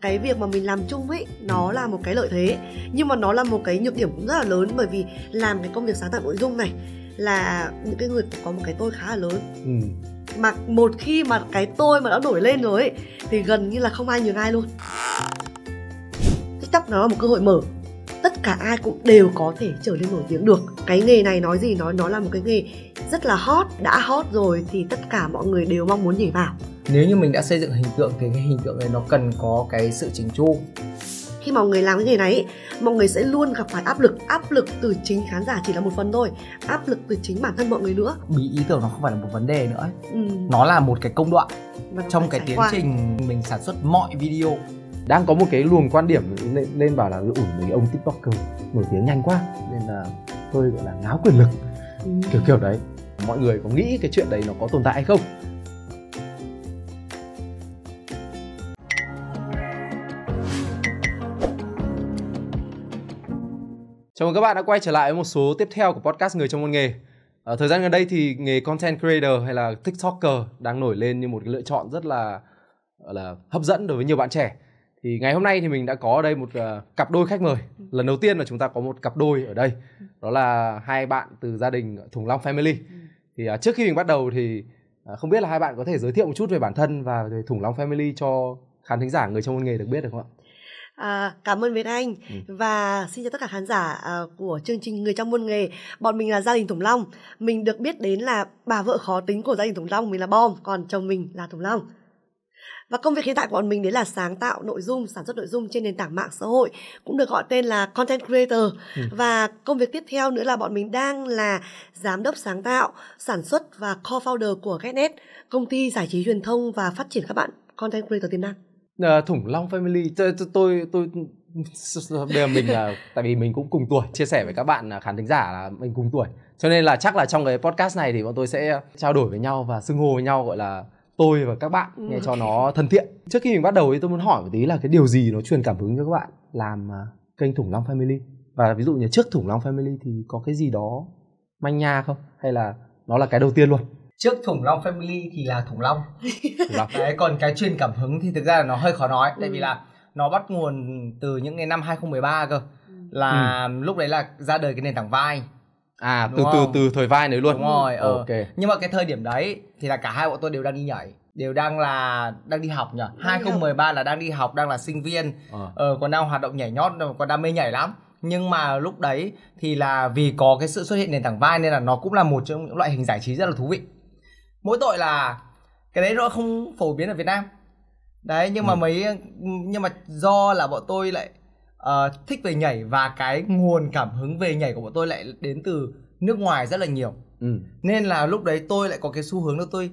cái việc mà mình làm chung ấy nó ừ. là một cái lợi thế nhưng mà nó là một cái nhược điểm cũng rất là lớn bởi vì làm cái công việc sáng tạo nội dung này là những cái người có một cái tôi khá là lớn ừ. mà một khi mà cái tôi mà đã nổi lên rồi ấy, thì gần như là không ai nhường ai luôn tiktok nó là một cơ hội mở tất cả ai cũng đều có thể trở nên nổi tiếng được cái nghề này nói gì nói nó là một cái nghề rất là hot đã hot rồi thì tất cả mọi người đều mong muốn nhảy vào nếu như mình đã xây dựng hình tượng thì cái hình tượng này nó cần có cái sự chỉnh chu khi mà mọi người làm cái nghề này ấy, mọi người sẽ luôn gặp phải áp lực áp lực từ chính khán giả chỉ là một phần thôi áp lực từ chính bản thân mọi người nữa bị ý tưởng nó không phải là một vấn đề nữa Ừ. nó là một cái công đoạn trong cái tiến qua. trình mình sản xuất mọi video đang có một cái luồng quan điểm lên, lên bảo là ủi mấy ông tiktoker nổi tiếng nhanh quá nên là tôi gọi là ngáo quyền lực ừ. kiểu kiểu đấy mọi người có nghĩ cái chuyện đấy nó có tồn tại hay không Chào mừng các bạn đã quay trở lại với một số tiếp theo của podcast Người trong môn nghề. À, thời gian gần đây thì nghề content creator hay là tiktoker đang nổi lên như một cái lựa chọn rất là là hấp dẫn đối với nhiều bạn trẻ. Thì ngày hôm nay thì mình đã có ở đây một ờ, cặp đôi khách mời. Lần đầu tiên là chúng ta có một cặp đôi ở đây. Đó là hai bạn từ gia đình thùng Long Family. Thì ờ, trước khi mình bắt đầu thì không biết là hai bạn có thể giới thiệu một chút về bản thân và về thùng Long Family cho khán thính giả người trong môn nghề được biết được không ạ? À, cảm ơn Việt Anh ừ. và xin chào tất cả khán giả à, của chương trình Người trong môn nghề. Bọn mình là gia đình thủng Long. Mình được biết đến là bà vợ khó tính của gia đình thủng Long, mình là Bom, còn chồng mình là thủng Long. Và công việc hiện tại của bọn mình đấy là sáng tạo nội dung, sản xuất nội dung trên nền tảng mạng xã hội cũng được gọi tên là content creator. Ừ. Và công việc tiếp theo nữa là bọn mình đang là giám đốc sáng tạo, sản xuất và co-founder của Getnet, công ty giải trí truyền thông và phát triển các bạn content creator tiềm năng. Ờ, thủng long family tôi tôi, tôi bây giờ mình là tại vì mình cũng cùng tuổi chia sẻ với các bạn khán thính giả là mình cùng tuổi cho nên là chắc là trong cái podcast này thì bọn tôi sẽ trao đổi với nhau và xưng hô với nhau gọi là tôi và các bạn ừ. nghe cho nó thân thiện trước khi mình bắt đầu thì tôi muốn hỏi một tí là cái điều gì nó truyền cảm hứng cho các bạn làm à, kênh thủng long family và ví dụ như trước thủng long family thì có cái gì đó manh nha không hay là nó là cái đầu tiên luôn trước thủng long family thì là thủng long đấy còn cái truyền cảm hứng thì thực ra là nó hơi khó nói tại ừ. vì là nó bắt nguồn từ những ngày năm 2013 cơ ừ. là ừ. lúc đấy là ra đời cái nền tảng vai à Đúng từ không? từ từ thời vai đấy luôn Đúng rồi ừ. ok nhưng mà cái thời điểm đấy thì là cả hai bọn tôi đều đang đi nhảy đều đang là đang đi học nhỉ 2013 là đang đi học đang là sinh viên ờ. À. Ờ, còn đang hoạt động nhảy nhót còn đam mê nhảy lắm nhưng mà lúc đấy thì là vì có cái sự xuất hiện nền tảng vai nên là nó cũng là một trong những loại hình giải trí rất là thú vị mỗi tội là cái đấy nó không phổ biến ở Việt Nam đấy nhưng ừ. mà mấy nhưng mà do là bọn tôi lại uh, thích về nhảy và cái nguồn cảm hứng về nhảy của bọn tôi lại đến từ nước ngoài rất là nhiều ừ. nên là lúc đấy tôi lại có cái xu hướng là tôi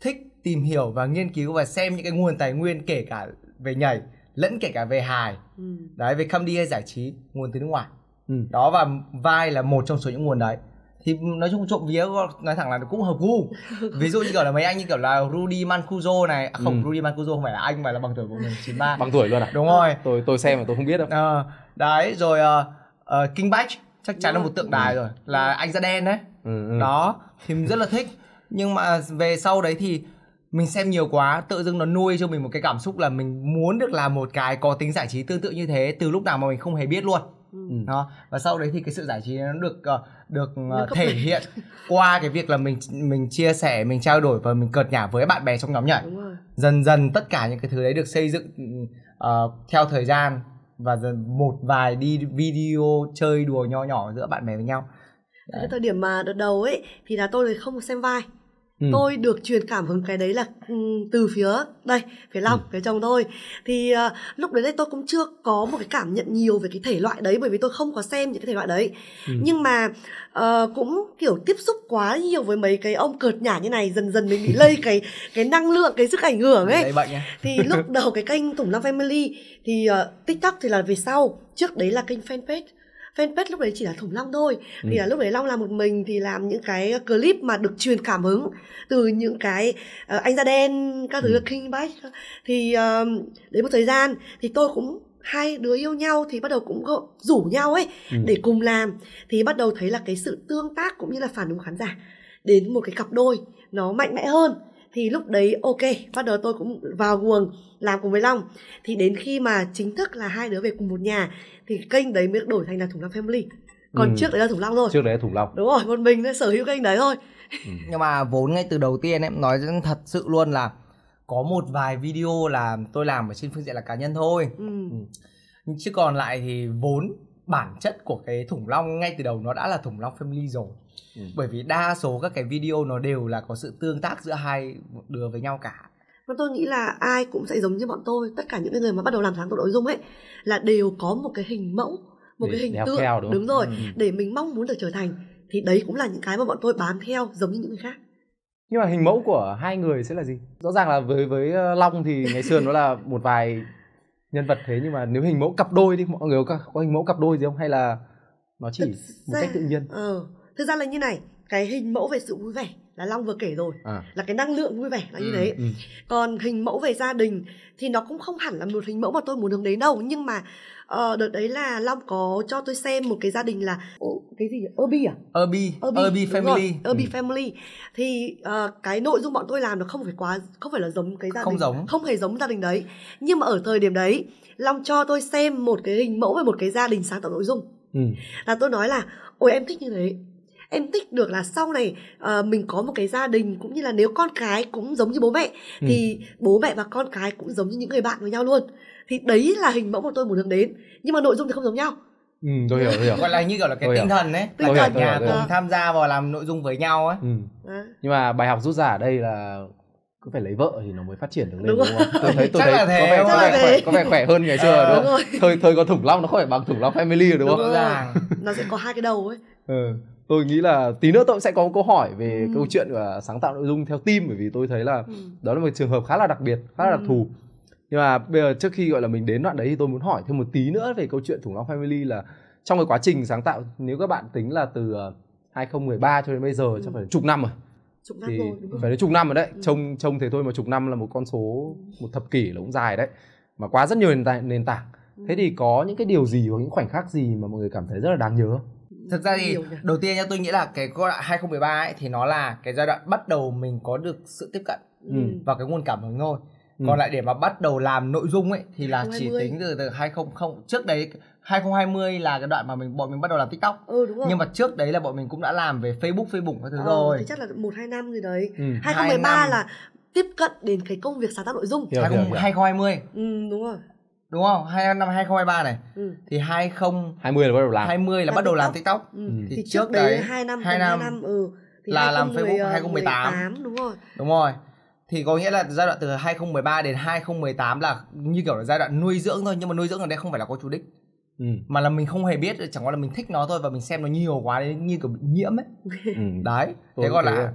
thích tìm hiểu và nghiên cứu và xem những cái nguồn tài nguyên kể cả về nhảy lẫn kể cả về hài ừ. đấy về comedy hay giải trí nguồn từ nước ngoài ừ. đó và vai là một trong số những nguồn đấy thì nói chung trộm vía nói thẳng là cũng hợp gu ví dụ như kiểu là mấy anh như kiểu là Rudy Mancuso này à, không ừ. Rudy Mancuso không phải là anh mà là bằng tuổi của mình 93 bằng tuổi luôn à đúng rồi tôi tôi xem mà tôi không biết đâu à, đấy rồi uh, uh, King Bach chắc chắn là một tượng đài ừ. rồi là anh da đen đấy ừ, ừ. đó thì mình rất là thích nhưng mà về sau đấy thì mình xem nhiều quá tự dưng nó nuôi cho mình một cái cảm xúc là mình muốn được làm một cái có tính giải trí tương tự như thế từ lúc nào mà mình không hề biết luôn ừ. đó và sau đấy thì cái sự giải trí nó được ờ, được nó ờ, thể mình. hiện qua cái việc là mình mình chia sẻ mình trao đổi và mình cợt nhả với bạn bè trong nhóm nhảy dần dần tất cả những cái thứ đấy được xây dựng uh, theo thời gian và dần một vài đi video chơi đùa nho nhỏ giữa bạn bè với nhau cái thời điểm mà đợt đầu ấy thì là tôi không xem vai Ừ. tôi được truyền cảm hứng cái đấy là ừ, từ phía đây phía long ừ. phía chồng tôi thì uh, lúc đấy tôi cũng chưa có một cái cảm nhận nhiều về cái thể loại đấy bởi vì tôi không có xem những cái thể loại đấy ừ. nhưng mà uh, cũng kiểu tiếp xúc quá nhiều với mấy cái ông cợt nhả như này dần dần mình bị lây cái cái năng lượng cái sức ảnh hưởng ấy thì lúc đầu cái kênh thủng long family thì uh, tiktok thì là về sau trước đấy là kênh fanpage fanpage lúc đấy chỉ là thủng long thôi ừ. vì là lúc đấy long làm một mình thì làm những cái ờ, clip mà được truyền cảm hứng từ những cái uh, anh da đen các thứ ừ. king bách thì uh, đến một thời gian thì tôi cũng hai đứa yêu nhau thì bắt đầu cũng rủ nhau ấy ừ. để cùng làm thì bắt đầu thấy là cái sự tương tác cũng như là phản ứng khán giả đến một cái cặp đôi nó mạnh mẽ hơn thì lúc đấy ok bắt đầu tôi cũng vào guồng làm cùng với long thì đến khi mà chính thức là hai đứa về cùng một nhà thì kênh đấy mới đổi thành là thủng long family còn ừ. trước đấy là thủng long thôi trước đấy là thủng long đúng rồi một mình đã sở hữu kênh đấy thôi ừ. nhưng mà vốn ngay từ đầu tiên em nói thật sự luôn là có một vài video là tôi làm ở trên phương diện là cá nhân thôi ừ. Ừ. chứ còn lại thì vốn bản chất của cái thủng long ngay từ đầu nó đã là thủng long family rồi ừ. bởi vì đa số các cái video nó đều là có sự tương tác giữa hai đứa với nhau cả và tôi nghĩ là ai cũng sẽ giống như bọn tôi tất cả những người mà bắt đầu làm sáng tạo nội dung ấy là đều có một cái hình mẫu một để, cái hình tượng theo, đúng, đúng rồi ừ. để mình mong muốn được trở thành thì đấy cũng là những cái mà bọn tôi bám theo giống như những người khác nhưng mà hình mẫu của hai người sẽ là gì rõ ràng là với với ờ, long thì ngày xưa nó là một vài nhân vật thế nhưng mà nếu hình mẫu cặp đôi đi mọi người có, có hình mẫu cặp đôi gì không hay là nó chỉ Thật một cách tự nhiên ừ thực ra là như này cái hình mẫu về sự vui vẻ là long vừa kể rồi à. là cái năng lượng vui vẻ là như ừ, thế ừ. còn hình mẫu về gia đình thì nó cũng không hẳn là một hình mẫu mà tôi muốn hướng đến đâu nhưng mà uh, đợt đấy là long có cho tôi xem một cái gia đình là cái gì Irby à Irby Irby, Irby family rồi, ừ. family thì uh, cái nội dung bọn tôi làm nó không phải quá không phải là giống cái gia đình không giống không hề giống gia đình đấy nhưng mà ở thời điểm đấy long cho tôi xem một cái hình mẫu về một cái gia đình sáng tạo nội dung ừ. là tôi nói là ôi em thích như thế em tích được là sau này uh, mình có một cái gia đình cũng như là nếu con cái cũng giống như bố mẹ ừ. thì bố mẹ và con cái cũng giống như những người bạn với nhau luôn thì đấy là hình mẫu mà tôi muốn hướng đến nhưng mà nội dung thì không giống nhau ừ tôi hiểu tôi hiểu gọi là như kiểu là cái tôi tinh hiểu. thần đấy tinh thần nhà cùng tham gia vào làm nội dung với nhau ấy ừ. À. nhưng mà bài học rút ra ở đây là cứ phải lấy vợ thì nó mới phát triển được lên đúng, đúng không? Tôi thấy tôi Chắc thấy có vẻ, có, vẻ khỏe, có vẻ khỏe hơn ngày xưa à, ờ, đúng, đúng không? Thời thời có thủng long nó không phải bằng thủng long family đúng, đúng không? Rõ Nó sẽ có hai cái đầu ấy. Ừ tôi nghĩ là tí nữa tôi cũng sẽ có một câu hỏi về ừ. câu chuyện và sáng tạo nội dung theo team bởi vì tôi thấy là ừ. đó là một trường hợp khá là đặc biệt khá là đặc ừ. thù nhưng mà bây giờ trước khi gọi là mình đến đoạn đấy thì tôi muốn hỏi thêm một tí nữa về câu chuyện thủng long family là trong cái quá trình sáng tạo nếu các bạn tính là từ 2013 ờ, cho đến bây giờ ừ. chắc phải chục năm rồi chục năm thì rồi, đúng rồi. phải đến chục năm rồi đấy ừ. trông trông thế thôi mà chục năm là một con số ừ. một thập kỷ là cũng dài đấy mà quá rất nhiều nền tảng nền tảng ừ. thế thì ừ. có những cái điều gì hoặc những khoảnh khắc gì mà mọi người cảm thấy rất là đáng nhớ không thực ra thì đầu tiên nha tôi nghĩ là cái giai đoạn 2013 ấy thì nó là cái giai đoạn bắt đầu mình có được sự tiếp cận ừ. ừ. và cái nguồn cảm hứng thôi ừ. còn lại để mà bắt đầu làm nội dung ấy thì là 2020. chỉ tính từ từ 2000 trước đấy 2020 là cái đoạn mà mình bọn mình bắt đầu làm TikTok. Ừ, đúng rồi. Nhưng mà trước đấy là bọn mình cũng đã làm về Facebook, Facebook các thứ ờ, rồi. Thì chắc là một hai năm gì đấy. Ừ, 2013 là tiếp cận đến cái công việc sáng tạo nội dung. Hiểu, 20, hiểu, hiểu. 2020. Ừ, đúng rồi đúng không? Hai năm 2023 này ừ. thì 2020 là bắt đầu làm. 20 là bắt đầu làm TikTok. Ừ. ừ. Thì, thì trước đấy 2 năm 2 năm, 2 năm ừ thì là 2010, làm Facebook 2018. 18, đúng rồi. Đúng rồi. Thì có nghĩa là giai đoạn từ 2013 đến 2018 là như kiểu là giai đoạn nuôi dưỡng thôi nhưng mà nuôi dưỡng ở đây không phải là có chủ đích. Ừ. mà là mình không hề biết chẳng qua là mình thích nó thôi và mình xem nó nhiều quá đến như kiểu bị nhiễm ấy ừ. đấy thế còn là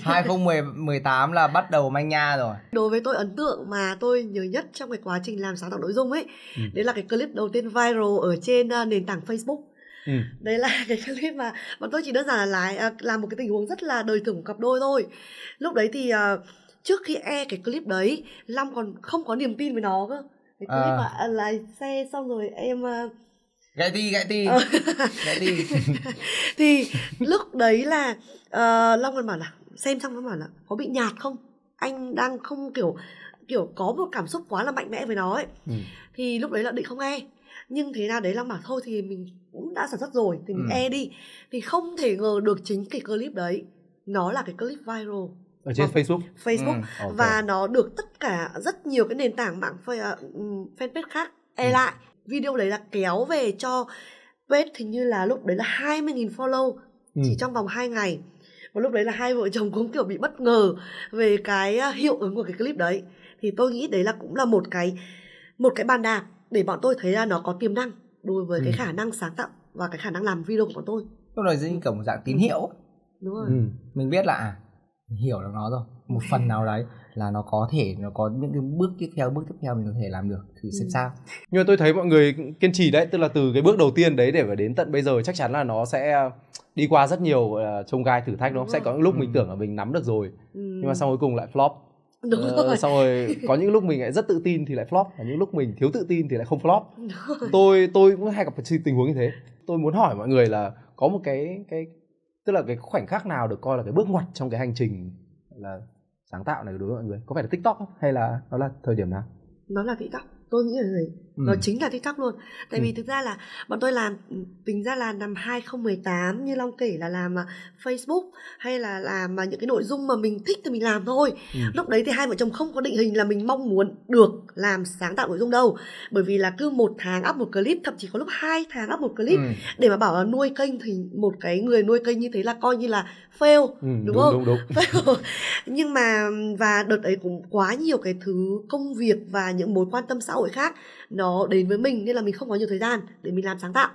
2018 là bắt đầu manh nha rồi đối với tôi ấn tượng mà tôi nhớ nhất trong cái quá trình làm sáng tạo nội dung ấy ừ. đấy là cái clip đầu tiên viral ở trên uh, nền tảng Facebook Ừ. đấy là cái clip mà bọn tôi chỉ đơn giản là lái ờ, làm một cái tình huống rất là đời thường của cặp đôi thôi lúc đấy thì ờ, trước khi e cái clip đấy long còn không có niềm tin với nó cơ cái clip à. mà lái xe xong rồi em gãy ti gãy ti ờ. gãy ti thì lúc đấy là uh, long còn bảo là xem xong nó bảo là có bị nhạt không anh đang không kiểu kiểu có một cảm xúc quá là mạnh mẽ với nó ấy ừ. thì lúc đấy là định không nghe nhưng thế nào đấy long bảo thôi thì mình cũng đã sản xuất rồi thì mình ừ. e đi thì không thể ngờ được chính cái clip đấy nó là cái clip viral ở trên ờ, Facebook Facebook ừ, okay. và nó được tất cả rất nhiều cái nền tảng mạng ừ, fanpage khác e ừ. lại video đấy là kéo về cho page thì như là lúc đấy là 20.000 follow ừ. chỉ trong vòng 2 ngày và lúc đấy là hai vợ chồng cũng kiểu bị bất ngờ về cái à, hiệu ứng của cái clip đấy thì tôi nghĩ đấy là cũng là một cái một cái bàn đạp để bọn tôi thấy là nó có tiềm năng đối với ừ. cái khả năng sáng tạo và cái khả năng làm video của bọn tôi lúc này dưới cả một dạng tín hiệu đúng rồi ừ. mình biết là à, hiểu được nó rồi một phần nào đấy là nó có thể nó có những cái bước tiếp theo bước tiếp theo mình có thể làm được thử xem ừ. sao nhưng mà tôi thấy mọi người kiên trì đấy tức là từ cái bước đầu tiên đấy để phải đến tận bây giờ chắc chắn là nó sẽ đi qua rất nhiều uh, trông gai thử thách đúng không sẽ có những lúc ừ. mình tưởng là mình nắm được rồi ừ. nhưng mà sau cuối cùng lại flop đúng ờ, rồi. xong rồi có những lúc mình lại rất tự tin thì lại flop và những lúc mình thiếu tự tin thì lại không flop tôi tôi cũng hay gặp tình huống như thế tôi muốn hỏi mọi người là có một cái cái tức là cái khoảnh khắc nào được coi là cái bước ngoặt trong cái hành trình là sáng tạo này đối với mọi người có phải là tiktok không hay là nó là thời điểm nào nó là tiktok tôi nghĩ là thời ừ. chính là tiktok luôn tại ừ. vì thực ra là bọn tôi làm tính ra là năm 2018 như long kể là làm à, facebook hay là làm à, những cái nội dung mà mình thích thì mình làm thôi ừ. lúc đấy thì hai vợ chồng không có định hình là mình mong muốn được làm sáng tạo nội dung đâu bởi vì là cứ một tháng up một clip thậm chí có lúc hai tháng up một clip ừ. để mà bảo là nuôi kênh thì một cái người nuôi kênh như thế là coi như là fail ừ, đúng, đúng không đúng, đúng. Fail. nhưng mà và đợt ấy cũng quá nhiều cái thứ công việc và những mối quan tâm xã hội khác nó nó đến với mình nên là mình không có nhiều thời gian để mình làm sáng tạo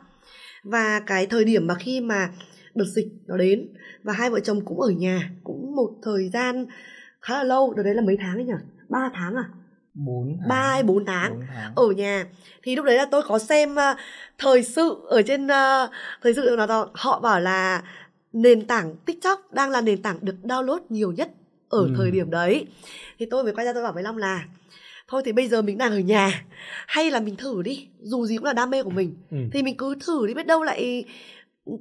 và cái thời điểm mà khi mà đợt dịch nó đến và hai vợ chồng cũng ở nhà cũng một thời gian khá là lâu đợt đấy là mấy tháng ấy nhỉ ba tháng à bốn ba hay bốn tháng ở nhà thì lúc đấy là tôi có xem uh, thời sự ở trên uh, thời sự nó họ bảo là nền tảng tiktok đang là nền tảng được download nhiều nhất ở ừ. thời điểm đấy thì tôi mới quay ra tôi bảo với long là thôi thì bây giờ mình đang ở nhà hay là mình thử đi dù gì cũng là đam mê của ừ, mình ừ. thì mình cứ thử đi biết đâu lại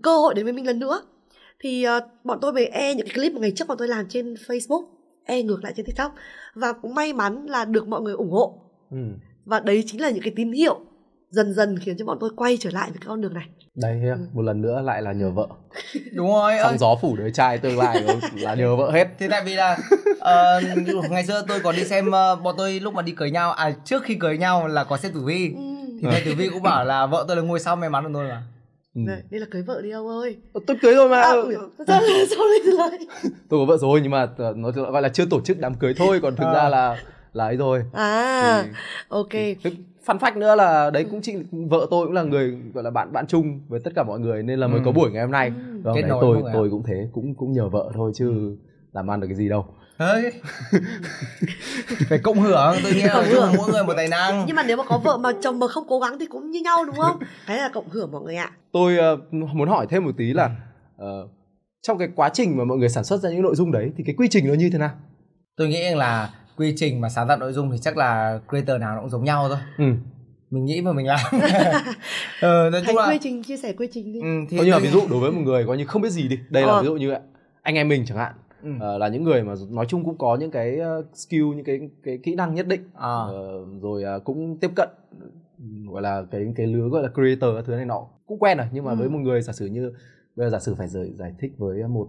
cơ hội đến với mình lần nữa thì uh, bọn tôi mới e những cái clip mà ngày trước bọn tôi làm trên facebook e ngược lại trên tiktok và cũng may mắn là được mọi người ủng hộ ừ. và đấy chính là những cái tín hiệu dần dần khiến cho bọn tôi quay trở lại với cái con đường này đây ừ. một lần nữa lại là nhờ vợ đúng rồi sóng gió phủ đứa trai tương lai là nhờ vợ hết thế tại vì là uh, ngày xưa tôi còn đi xem uh, bọn tôi lúc mà đi cưới nhau à trước khi cưới nhau là có xem tử vi ừ. thì mẹ tử vi cũng bảo là vợ tôi là ngôi sao may mắn của tôi mà Ừ. Đây, là cưới vợ đi ông ơi ờ, tôi cưới rồi mà à, ừ. sao lại lại tôi có vợ rồi nhưng mà nó gọi là chưa tổ chức đám cưới thôi còn thực à. ra là là ấy rồi à thì, ok thì, fun fact nữa là đấy ừ. cũng chị vợ tôi cũng là người gọi là bạn bạn chung với tất cả mọi người nên là mới ừ. có buổi ngày hôm nay ừ. đó, vâng, đấy, tôi tôi à? cũng thế cũng cũng nhờ vợ thôi chứ ừ. làm ăn được cái gì đâu phải cộng hưởng tôi nghe cộng hưởng mỗi người một tài năng nhưng mà nếu mà có vợ mà chồng mà không cố gắng thì cũng như nhau đúng không cái là cộng hưởng mọi người ạ tôi uh, muốn hỏi thêm một tí là uh, trong cái quá trình mà mọi người sản xuất ra những nội dung đấy thì cái quy trình nó như thế nào tôi nghĩ là quy trình mà sáng tạo nội dung thì chắc là creator nào nó cũng giống nhau thôi ừ mình nghĩ mà mình làm ờ, nói chung là quy trình chia sẻ quy trình đi ừ, thì coi như là ví dụ đối với một người coi như không biết gì đi đây ờ. là ví dụ như anh em mình chẳng hạn Ừ. Ờ, là những người mà nói chung cũng có những cái ờ, skill những cái cái kỹ năng nhất định à. rồi cũng tiếp cận gọi là cái cái lứa gọi là creator thứ này nọ cũng quen rồi nhưng mà ừ. với một người giả sử như bây giờ giả sử phải giải, giải thích với một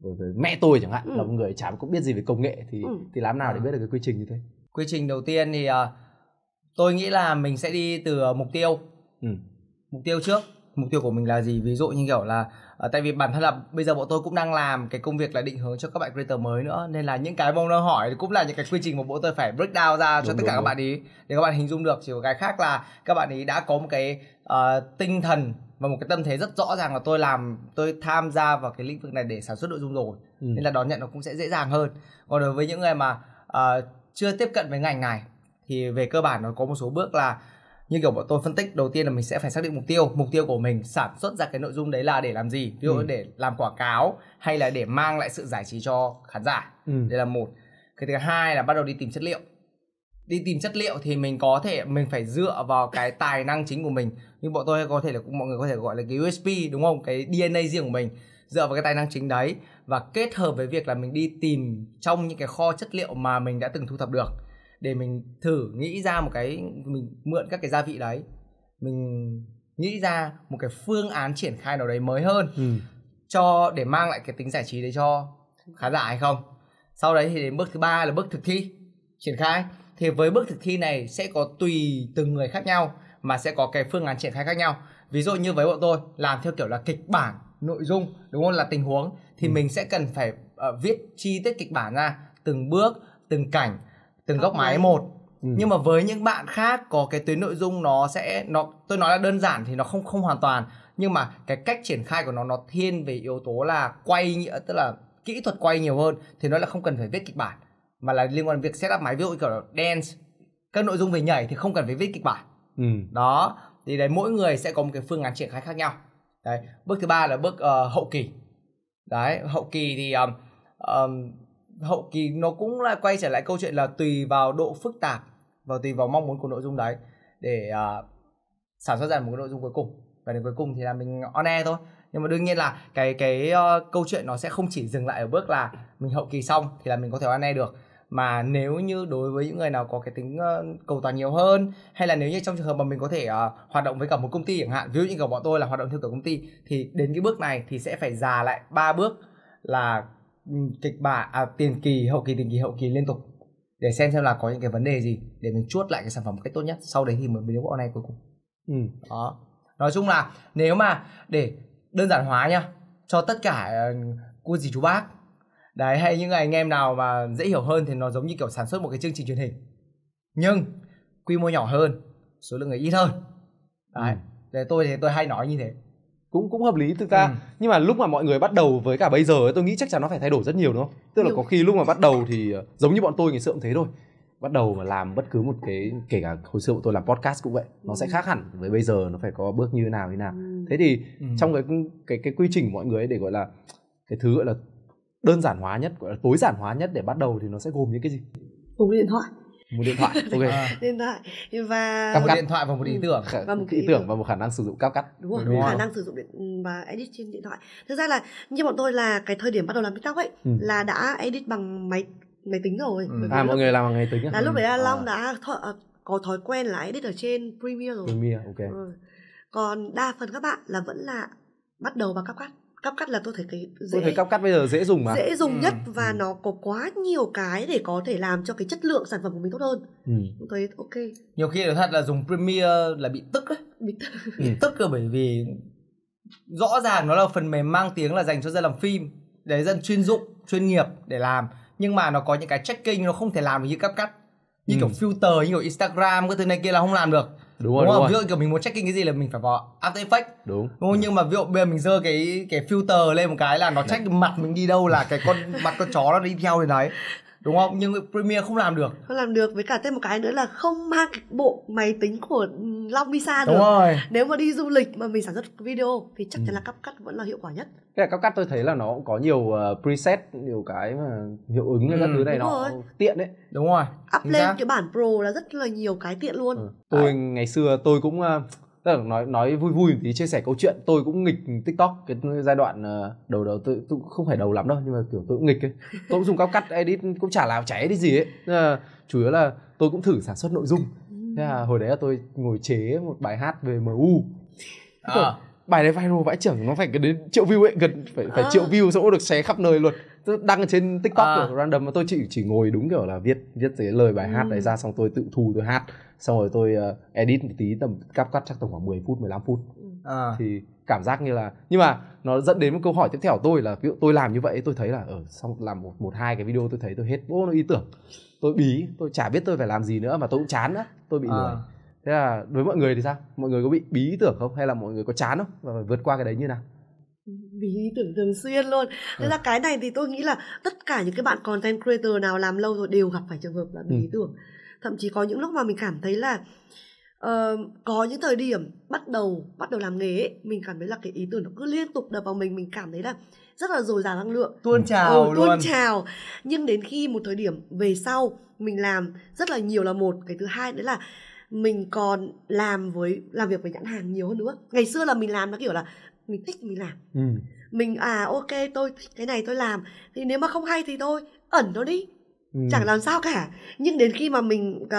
với, với mẹ tôi chẳng hạn ừ. là một người chả cũng biết gì về công nghệ thì ừ. thì làm nào để ừ. biết được cái quy trình như thế quy trình đầu tiên thì uh, tôi nghĩ là mình sẽ đi từ ờ, mục tiêu ừ. mục tiêu trước mục tiêu của mình là gì ví dụ như kiểu là uh, tại vì bản thân là bây giờ bọn tôi cũng đang làm cái công việc là định hướng cho các bạn creator mới nữa nên là những cái mong đang hỏi cũng là những cái quy trình mà bọn tôi phải break down ra đúng, cho tất cả đúng. các bạn ý để các bạn hình dung được chỉ có cái khác là các bạn ý đã có một cái uh, tinh thần và một cái tâm thế rất rõ ràng là tôi làm tôi tham gia vào cái lĩnh vực này để sản xuất nội dung rồi ừ. nên là đón nhận nó cũng sẽ dễ dàng hơn còn đối với những người mà uh, chưa tiếp cận với ngành này thì về cơ bản nó có một số bước là như kiểu bọn tôi phân tích đầu tiên là mình sẽ phải xác định mục tiêu mục tiêu của mình sản xuất ra cái nội dung đấy là để làm gì ví dụ ừ. để làm quảng cáo hay là để mang lại sự giải trí cho khán giả ừ. đây là một cái thứ hai là bắt đầu đi tìm chất liệu đi tìm chất liệu thì mình có thể mình phải dựa vào cái tài năng chính của mình như bọn tôi có thể là mọi người có thể gọi là cái USP đúng không cái DNA riêng của mình dựa vào cái tài năng chính đấy và kết hợp với việc là mình đi tìm trong những cái kho chất liệu mà mình đã từng thu thập được để mình thử nghĩ ra một cái mình mượn các cái gia vị đấy mình nghĩ ra một cái phương án triển khai nào đấy mới hơn ừ. cho để mang lại cái tính giải trí đấy cho khán giả hay không sau đấy thì đến bước thứ ba là bước thực thi triển khai thì với bước thực thi này sẽ có tùy từng người khác nhau mà sẽ có cái phương án triển khai khác nhau ví dụ như với bọn tôi làm theo kiểu là kịch bản nội dung đúng không là tình huống thì ừ. mình sẽ cần phải uh, viết chi tiết kịch bản ra từng bước từng cảnh từng góc máy một ừ. nhưng mà với những bạn khác có cái tuyến nội dung nó sẽ nó tôi nói là đơn giản thì nó không không hoàn toàn nhưng mà cái cách triển khai của nó nó thiên về yếu tố là quay nghĩa tức là kỹ thuật quay nhiều hơn thì nó là không cần phải viết kịch bản mà là liên quan đến việc setup máy ví dụ kiểu dance các nội dung về nhảy thì không cần phải viết kịch bản ừ. đó thì đấy mỗi người sẽ có một cái phương án triển khai khác nhau đấy bước thứ ba là bước uh, hậu kỳ đấy hậu kỳ thì um, um, hậu kỳ nó cũng là quay trở lại câu chuyện là tùy vào độ phức tạp và tùy vào mong muốn của nội dung đấy để uh, sản xuất ra một cái nội dung cuối cùng và đến cuối cùng thì là mình on air thôi nhưng mà đương nhiên là cái cái uh, câu chuyện nó sẽ không chỉ dừng lại ở bước là mình hậu kỳ xong thì là mình có thể on air được mà nếu như đối với những người nào có cái tính uh, cầu toàn nhiều hơn hay là nếu như trong trường hợp mà mình có thể uh, hoạt động với cả một công ty chẳng hạn ví dụ như cả bọn tôi là hoạt động theo kiểu công ty thì đến cái bước này thì sẽ phải già lại ba bước là ừ, kịch bản à, tiền kỳ hậu kỳ tiền kỳ hậu kỳ liên tục để xem xem là có những cái vấn đề gì để mình chuốt lại cái sản phẩm một cách tốt nhất sau đấy thì mới đến bọn này cuối cùng ừ. đó nói chung là nếu mà để đơn giản hóa nhá cho tất cả ờ, cô dì chú bác đấy hay những anh em nào mà dễ hiểu hơn thì nó giống như kiểu sản xuất một cái chương trình truyền hình nhưng quy mô nhỏ hơn số lượng người ít hơn đấy ừ. để tôi thì tôi hay nói như thế cũng cũng hợp lý thực ra ừ. nhưng mà lúc mà mọi người bắt đầu với cả bây giờ tôi nghĩ chắc chắn nó phải thay đổi rất nhiều đúng không tức là có khi lúc mà bắt đầu thì ờ, giống như bọn tôi ngày xưa cũng thế thôi bắt đầu mà làm bất cứ một cái kể cả hồi xưa bọn tôi làm podcast cũng vậy nó ừ. sẽ khác hẳn với bây giờ nó phải có bước như thế nào như nào ừ. thế thì ừ. trong cái cái cái quy trình mọi người ấy để gọi là cái thứ gọi là đơn giản hóa nhất gọi là tối giản hóa nhất để bắt đầu thì nó sẽ gồm những cái gì một điện thoại một điện thoại ok điện thoại và cắp một điện thoại và một ý ừ. tưởng và một ý tưởng và một khả năng sử dụng cao cắt đúng rồi đúng, đúng khả năng sử dụng điện ừ, và edit trên điện thoại thực ra là như bọn tôi là cái thời điểm bắt đầu làm tiktok ấy ừ. là đã edit bằng máy máy tính rồi ừ. à mọi người làm bằng máy tính à? là ừ. lúc đấy là à. long à. đã thọ, à, có thói quen là edit ở trên premiere rồi premiere ok ừ. còn đa phần các bạn là vẫn là bắt đầu bằng cắt cắp cắt là tôi thấy cái dễ tôi thấy cắp cắt bây giờ dễ dùng mà dễ dùng ừ. nhất và ừ. nó có quá nhiều cái để có thể làm cho cái chất lượng sản phẩm của mình tốt hơn ừ. tôi thấy ok nhiều khi nói thật là dùng premiere là bị tức đấy bị, tức. bị tức rồi bởi vì rõ ràng nó là phần mềm mang tiếng là dành cho dân làm phim để dân chuyên dụng chuyên nghiệp để làm nhưng mà nó có những cái checking nó không thể làm được như cắp cắt như ừ. kiểu filter như kiểu instagram cái thứ này kia là không làm được đúng rồi đúng, rồi. ví dụ kiểu mình muốn checking cái gì là mình phải vào After Effects đúng đúng không? nhưng mà ví dụ bây giờ mình dơ cái cái filter lên một cái là nó check mặt mình đi đâu là cái con mặt con chó nó đi theo đến đấy đúng không nhưng Premiere không làm được không làm được với cả thêm một cái nữa là không mang cái bộ máy tính của Long Visa được rồi. nếu mà đi du lịch mà mình sản xuất video thì chắc chắn là cắp ừ. cắt vẫn là hiệu quả nhất cái là cắp cắt tôi thấy là nó cũng có nhiều uh, preset nhiều cái mà hiệu ứng ừ. các thứ này đúng nó rồi. tiện đấy đúng rồi up Chính lên ra. cái bản pro là rất là nhiều cái tiện luôn ừ. tôi à. ngày xưa tôi cũng uh, tức là nói nói vui vui một tí chia sẻ câu chuyện tôi cũng nghịch tiktok cái giai đoạn ờ, đầu đầu tôi, tôi không phải đầu lắm đâu nhưng mà kiểu tôi cũng nghịch ấy tôi cũng dùng cao cắt edit cũng chả làm cháy edit gì ấy chủ yếu là tôi cũng thử sản xuất nội dung thế là hồi đấy là tôi ngồi chế một bài hát về mu à bài đấy viral vãi chưởng nó phải đến triệu view ấy gần phải phải triệu à. view xong được xé khắp nơi luôn tôi đăng trên tiktok à. kiểu random mà tôi chỉ chỉ ngồi đúng kiểu là viết viết cái lời bài ừ. hát đấy ừ. ra xong tôi tự thu tôi hát xong rồi tôi uh, edit một tí tầm cắt cắt chắc tầm khoảng 10 phút 15 phút ừ. à. thì cảm giác như là nhưng mà nó dẫn đến một câu hỏi tiếp theo của tôi là ví dụ tôi làm như vậy tôi thấy là ở ờ, xong làm một một hai cái video tôi thấy tôi hết vô nó ý tưởng tôi bí tôi chả biết tôi phải làm gì nữa mà tôi cũng chán nữa tôi bị à. lười thế là đối với mọi người thì sao mọi người có bị bí ý tưởng không hay là mọi người có chán không và phải vượt qua cái đấy như nào bí ý tưởng thường xuyên luôn thế ừ. ra cái này thì tôi nghĩ là tất cả những cái bạn content creator nào làm lâu rồi đều gặp phải trường hợp là bí ừ. tưởng thậm chí có những lúc mà mình cảm thấy là uh, có những thời điểm bắt đầu bắt đầu làm nghề ấy, mình cảm thấy là cái ý tưởng nó cứ liên tục đập vào mình mình cảm thấy là rất là dồi dào năng lượng tuôn ừ. trào ừ, tuôn luôn. trào nhưng đến khi một thời điểm về sau mình làm rất là nhiều là một cái thứ hai đấy là mình còn làm với làm việc với nhãn hàng nhiều hơn nữa ngày xưa là mình làm nó kiểu là mình thích mình làm ừ. mình à ok tôi thích cái này tôi làm thì nếu mà không hay thì tôi ẩn nó đi Ừ. chẳng làm sao cả nhưng đến khi mà mình uh,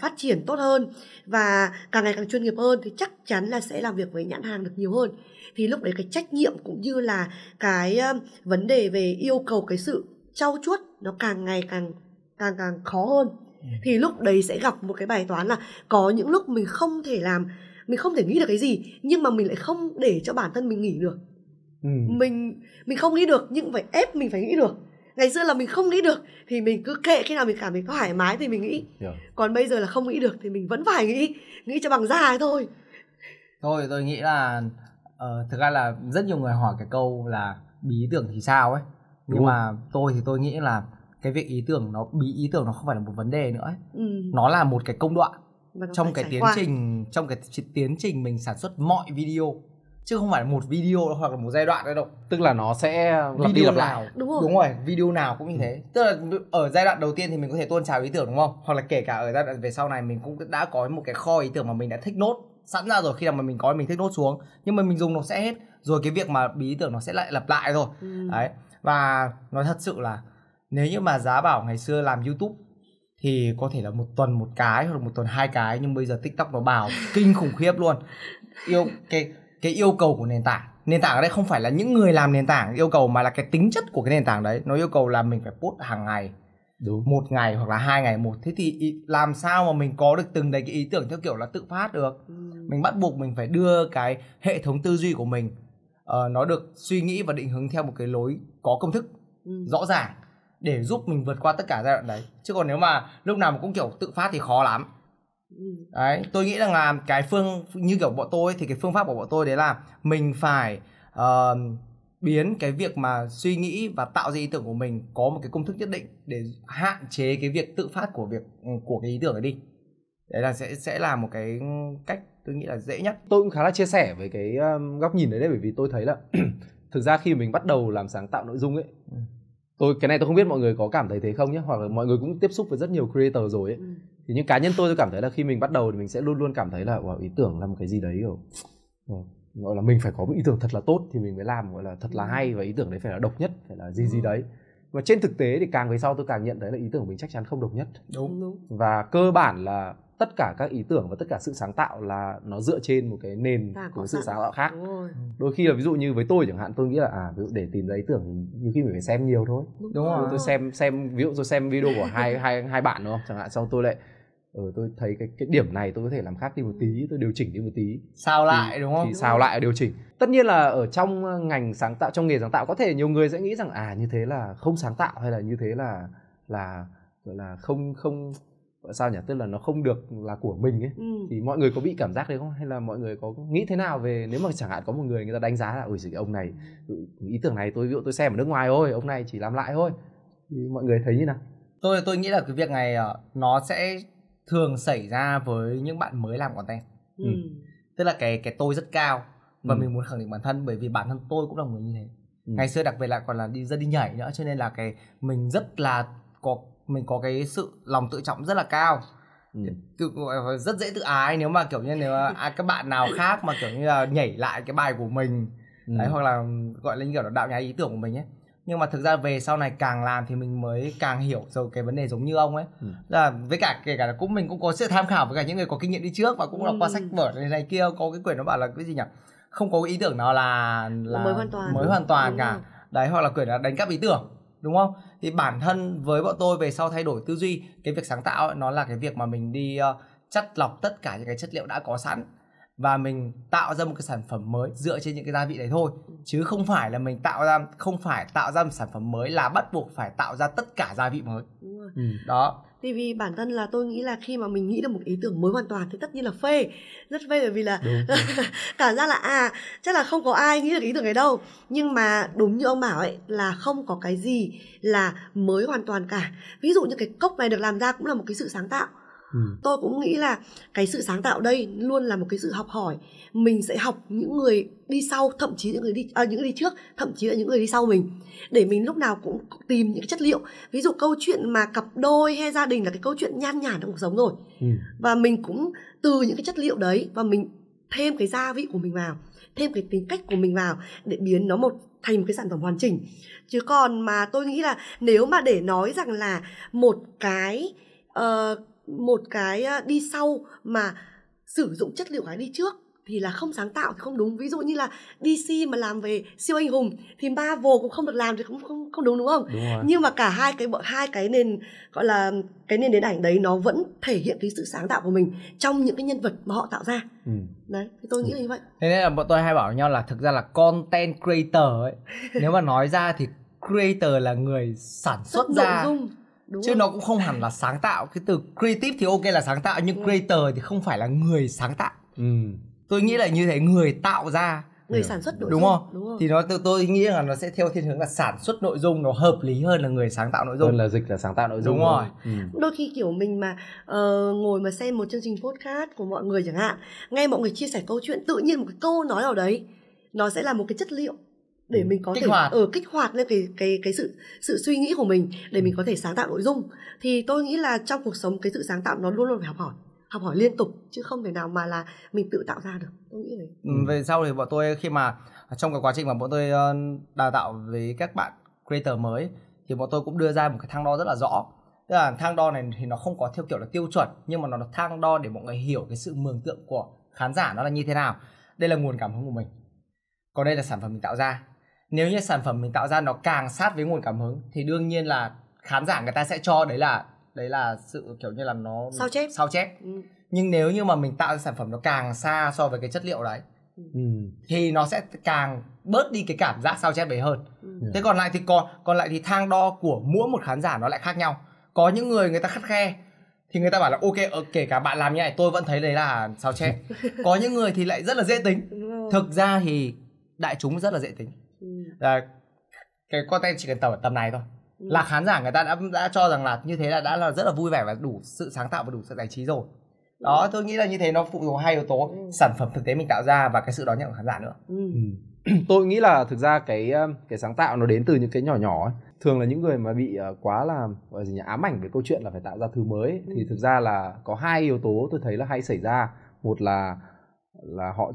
phát triển tốt hơn và càng ngày càng chuyên nghiệp hơn thì chắc chắn là sẽ làm việc với nhãn hàng được nhiều hơn thì lúc đấy cái trách nhiệm cũng như là cái uh, vấn đề về yêu cầu cái sự trau chuốt nó càng ngày càng càng càng khó hơn thì lúc đấy sẽ gặp một cái bài toán là có những lúc mình không thể làm mình không thể nghĩ được cái gì nhưng mà mình lại không để cho bản thân mình nghỉ được ừ. mình mình không nghĩ được nhưng phải ép mình phải nghĩ được ngày xưa là mình không nghĩ được thì mình cứ kệ khi nào mình cảm thấy thoải mái thì mình nghĩ yeah. còn bây giờ là không nghĩ được thì mình vẫn phải nghĩ nghĩ cho bằng ra thôi thôi tôi nghĩ là uh, thực ra là rất nhiều người hỏi cái câu là bí tưởng thì sao ấy nhưng mà tôi thì tôi nghĩ là cái việc ý tưởng nó bị ý tưởng nó không phải là một vấn đề nữa ấy. Ừ. nó là một cái công đoạn trong cái tiến qua. trình trong cái tiến trình mình sản xuất mọi video chứ không phải là một video hoặc là một giai đoạn nữa đâu tức là nó sẽ lặp đi lặp lại đúng rồi. đúng rồi video nào cũng như thế tức là ở giai đoạn đầu tiên thì mình có thể tuôn trào ý tưởng đúng không hoặc là kể cả ở giai đoạn về sau này mình cũng đã có một cái kho ý tưởng mà mình đã thích nốt sẵn ra rồi khi nào mà mình có mình thích nốt xuống nhưng mà mình dùng nó sẽ hết rồi cái việc mà bí ý tưởng nó sẽ lại lặp lại rồi ừ. đấy và nói thật sự là nếu như mà giá bảo ngày xưa làm youtube thì có thể là một tuần một cái hoặc một tuần hai cái nhưng bây giờ tiktok nó bảo kinh khủng khiếp luôn yêu cái cái yêu cầu của nền tảng nền tảng ở đây không phải là những người làm nền tảng yêu cầu mà là cái tính chất của cái nền tảng đấy nó yêu cầu là mình phải post hàng ngày Đúng. một ngày hoặc là hai ngày một thế thì làm sao mà mình có được từng đấy cái ý tưởng theo kiểu là tự phát được ừ. mình bắt buộc mình phải đưa cái hệ thống tư duy của mình uh, nó được suy nghĩ và định hướng theo một cái lối có công thức ừ. rõ ràng để giúp mình vượt qua tất cả giai đoạn đấy chứ còn nếu mà lúc nào mà cũng kiểu tự phát thì khó lắm ừ. đấy tôi nghĩ rằng là cái phương như kiểu bọn tôi thì cái phương pháp của bọn tôi đấy là mình phải uh, biến cái việc mà suy nghĩ và tạo ra ý tưởng của mình có một cái công thức nhất định để hạn chế cái việc tự phát của việc ừ, của cái ý tưởng ấy đi đấy là sẽ sẽ là một cái cách tôi nghĩ là dễ nhất tôi cũng khá là chia sẻ với cái góc nhìn đấy đấy bởi vì tôi thấy là thực ra khi mình bắt đầu làm sáng tạo nội dung ấy ừ tôi cái này tôi không biết mọi người có cảm thấy thế không nhé hoặc là mọi người cũng tiếp xúc với rất nhiều creator rồi ấy ừ. thì những cá nhân tôi tôi cảm thấy là khi mình bắt đầu thì mình sẽ luôn luôn cảm thấy là wow, ý tưởng là một cái gì đấy kiểu ờ, gọi là mình phải có một ý tưởng thật là tốt thì mình mới làm gọi là thật là ừ. hay và ý tưởng đấy phải là độc nhất phải là gì gì ừ. đấy và trên thực tế thì càng về sau tôi càng nhận thấy là ý tưởng của mình chắc chắn không độc nhất đúng, đúng. và cơ bản là tất cả các ý tưởng và tất cả sự sáng tạo là nó dựa trên một cái nền à, của sự sáng tạo khác ừ. đôi khi là ví dụ như với tôi chẳng hạn tôi nghĩ là à ví dụ để tìm ra ý tưởng thì nhiều khi mình phải xem nhiều thôi đúng, đúng rồi tôi xem xem ví dụ tôi xem video của hai hai hai bạn đúng không chẳng hạn sau tôi lại ở ờ, tôi thấy cái cái điểm này tôi có thể làm khác đi một tí tôi điều chỉnh đi một tí sao lại đúng không thì sao lại điều chỉnh tất nhiên là ở trong ngành sáng tạo trong nghề sáng tạo có thể nhiều người sẽ nghĩ rằng à như thế là không sáng tạo hay là như thế là là gọi là không không sao nhỉ tức là nó không được là của mình ấy ừ. thì mọi người có bị cảm giác đấy không hay là mọi người có nghĩ thế nào về nếu mà chẳng hạn có một người người ta đánh giá là ôi giời ông này ý tưởng này tôi ví dụ tôi xem ở nước ngoài thôi ông này chỉ làm lại thôi thì mọi người thấy như nào tôi tôi nghĩ là cái việc này ờ, nó sẽ thường xảy ra với những bạn mới làm content ừ. ừ. tức là cái cái tôi rất cao và ừ. mình muốn khẳng định bản thân bởi vì bản thân tôi cũng là người như thế ừ. ngày xưa đặc biệt là còn là đi ra đi nhảy nữa cho nên là cái mình rất là có mình có cái sự lòng tự trọng rất là cao ừ. rất dễ tự ái nếu mà kiểu như nếu mà các bạn nào khác mà kiểu như là nhảy lại cái bài của mình ừ. đấy hoặc là gọi là như kiểu là đạo nhái ý tưởng của mình ấy nhưng mà thực ra về sau này càng làm thì mình mới càng hiểu rồi cái vấn đề giống như ông ấy ừ. là với cả kể cả là cũng mình cũng có sự tham khảo với cả những người có kinh nghiệm đi trước và cũng đọc ừ. qua sách vở này, này kia có cái quyển nó bảo là cái gì nhỉ không có ý tưởng nào là là mới hoàn toàn mới hoàn toàn cả đấy hoặc là quyển là đánh cắp ý tưởng đúng không thì bản thân với bọn tôi về sau thay đổi tư duy cái việc sáng tạo nó là cái việc mà mình đi uh, chắt lọc tất cả những cái chất liệu đã có sẵn và mình tạo ra một cái sản phẩm mới dựa trên những cái gia vị đấy thôi chứ không phải là mình tạo ra không phải tạo ra một sản phẩm mới là bắt buộc phải tạo ra tất cả gia vị mới ừ. đó tại vì bản thân là tôi nghĩ là khi mà mình nghĩ được một ý tưởng mới hoàn toàn thì tất nhiên là phê rất phê bởi vì là cảm giác là à chắc là không có ai nghĩ được ý tưởng này đâu nhưng mà đúng như ông bảo ấy là không có cái gì là mới hoàn toàn cả ví dụ như cái cốc này được làm ra cũng là một cái sự sáng tạo Ừ. tôi cũng nghĩ là cái sự sáng tạo đây luôn là một cái sự học hỏi mình sẽ học những người đi sau thậm chí những người đi à, những người đi trước thậm chí là những người đi sau mình để mình lúc nào cũng tìm những chất liệu ví dụ câu chuyện mà cặp đôi hay gia đình là cái câu chuyện nhan nhản trong cuộc sống rồi ừ. và mình cũng từ những cái chất liệu đấy và mình thêm cái gia vị của mình vào thêm cái tính cách của mình vào để biến nó một thành một cái sản phẩm hoàn chỉnh chứ còn mà tôi nghĩ là nếu mà để nói rằng là một cái uh, một cái đi sau mà sử dụng chất liệu cái đi trước thì là không sáng tạo thì không đúng ví dụ như là DC mà làm về siêu anh hùng thì Marvel cũng không được làm thì cũng không không đúng đúng không đúng nhưng mà cả hai cái hai cái nền gọi là cái nền điện ảnh đấy nó vẫn thể hiện cái sự sáng tạo của mình trong những cái nhân vật mà họ tạo ra ừ. đấy thì tôi nghĩ ừ. là như vậy thế nên là bọn tôi hay bảo nhau là thực ra là content creator ấy nếu mà nói ra thì creator là người sản xuất ra nội dung Đúng chứ rồi. nó cũng không hẳn là sáng tạo cái từ creative thì ok là sáng tạo nhưng ừ. creator thì không phải là người sáng tạo ừ. tôi nghĩ là như thế người tạo ra người ừ. sản xuất nội đúng dung không? đúng không thì nó tôi, tôi nghĩ là nó sẽ theo thiên hướng là sản xuất nội dung nó hợp lý hơn là người sáng tạo nội dung hơn là dịch là sáng tạo nội dung đúng rồi ừ. đôi khi kiểu mình mà uh, ngồi mà xem một chương trình podcast của mọi người chẳng hạn nghe mọi người chia sẻ câu chuyện tự nhiên một cái câu nói nào đấy nó sẽ là một cái chất liệu để ừ, mình có kích thể hoạt. ở ờ, kích hoạt lên cái cái cái sự sự suy nghĩ của mình để ừ. mình có thể sáng tạo nội dung thì tôi nghĩ là trong cuộc sống cái sự sáng tạo nó luôn luôn phải học hỏi học hỏi liên tục chứ không thể nào mà là mình tự tạo ra được tôi nghĩ đấy ừ, về sau thì bọn tôi khi mà à, trong cái quá trình mà bọn tôi đào tạo với các bạn creator mới thì bọn tôi cũng đưa ra một cái thang đo rất là rõ tức là thang đo này thì nó không có theo kiểu là tiêu chuẩn nhưng mà nó là thang đo để mọi người hiểu cái sự mường tượng của khán giả nó là như thế nào đây là nguồn cảm hứng của mình còn đây là sản phẩm mình tạo ra nếu như sản phẩm mình tạo ra nó càng sát với nguồn cảm hứng thì đương nhiên là khán giả người ta sẽ cho đấy là đấy là sự kiểu như là nó sao chép sao chép ừ. nhưng nếu như mà mình tạo ra sản phẩm nó càng xa so với cái chất liệu đấy ừ. ừ. thì nó sẽ càng bớt đi cái cảm giác sao chép đấy hơn ừ. Dạ. thế còn lại thì còn còn lại thì thang đo của mỗi một khán giả nó lại khác nhau có những người người ta khắt khe thì người ta bảo là ok ở ờ, kể cả bạn làm như này tôi vẫn thấy đấy là sao chép có những người thì lại rất là dễ tính thực ra thì đại chúng rất là dễ tính ừ. là cái content chỉ cần tầm tầm này thôi ừ. là khán giả người ta đã đã cho rằng là như thế là đã là rất là vui vẻ và đủ sự sáng tạo và đủ sự giải trí rồi ừ. đó tôi nghĩ là như thế nó phụ thuộc hai yếu tố ừ. sản phẩm thực tế mình tạo ra và cái sự đón nhận của khán giả nữa ừ. ừ. tôi nghĩ là thực ra cái um, cái sáng tạo nó đến từ những cái nhỏ nhỏ ấy. thường là những người mà bị ờ, quá là gọi gì nhỉ ám ảnh về câu chuyện là phải tạo ra thứ mới ấy. ừ. thì thực ra là có hai yếu tố tôi thấy là hay xảy ra một là là họ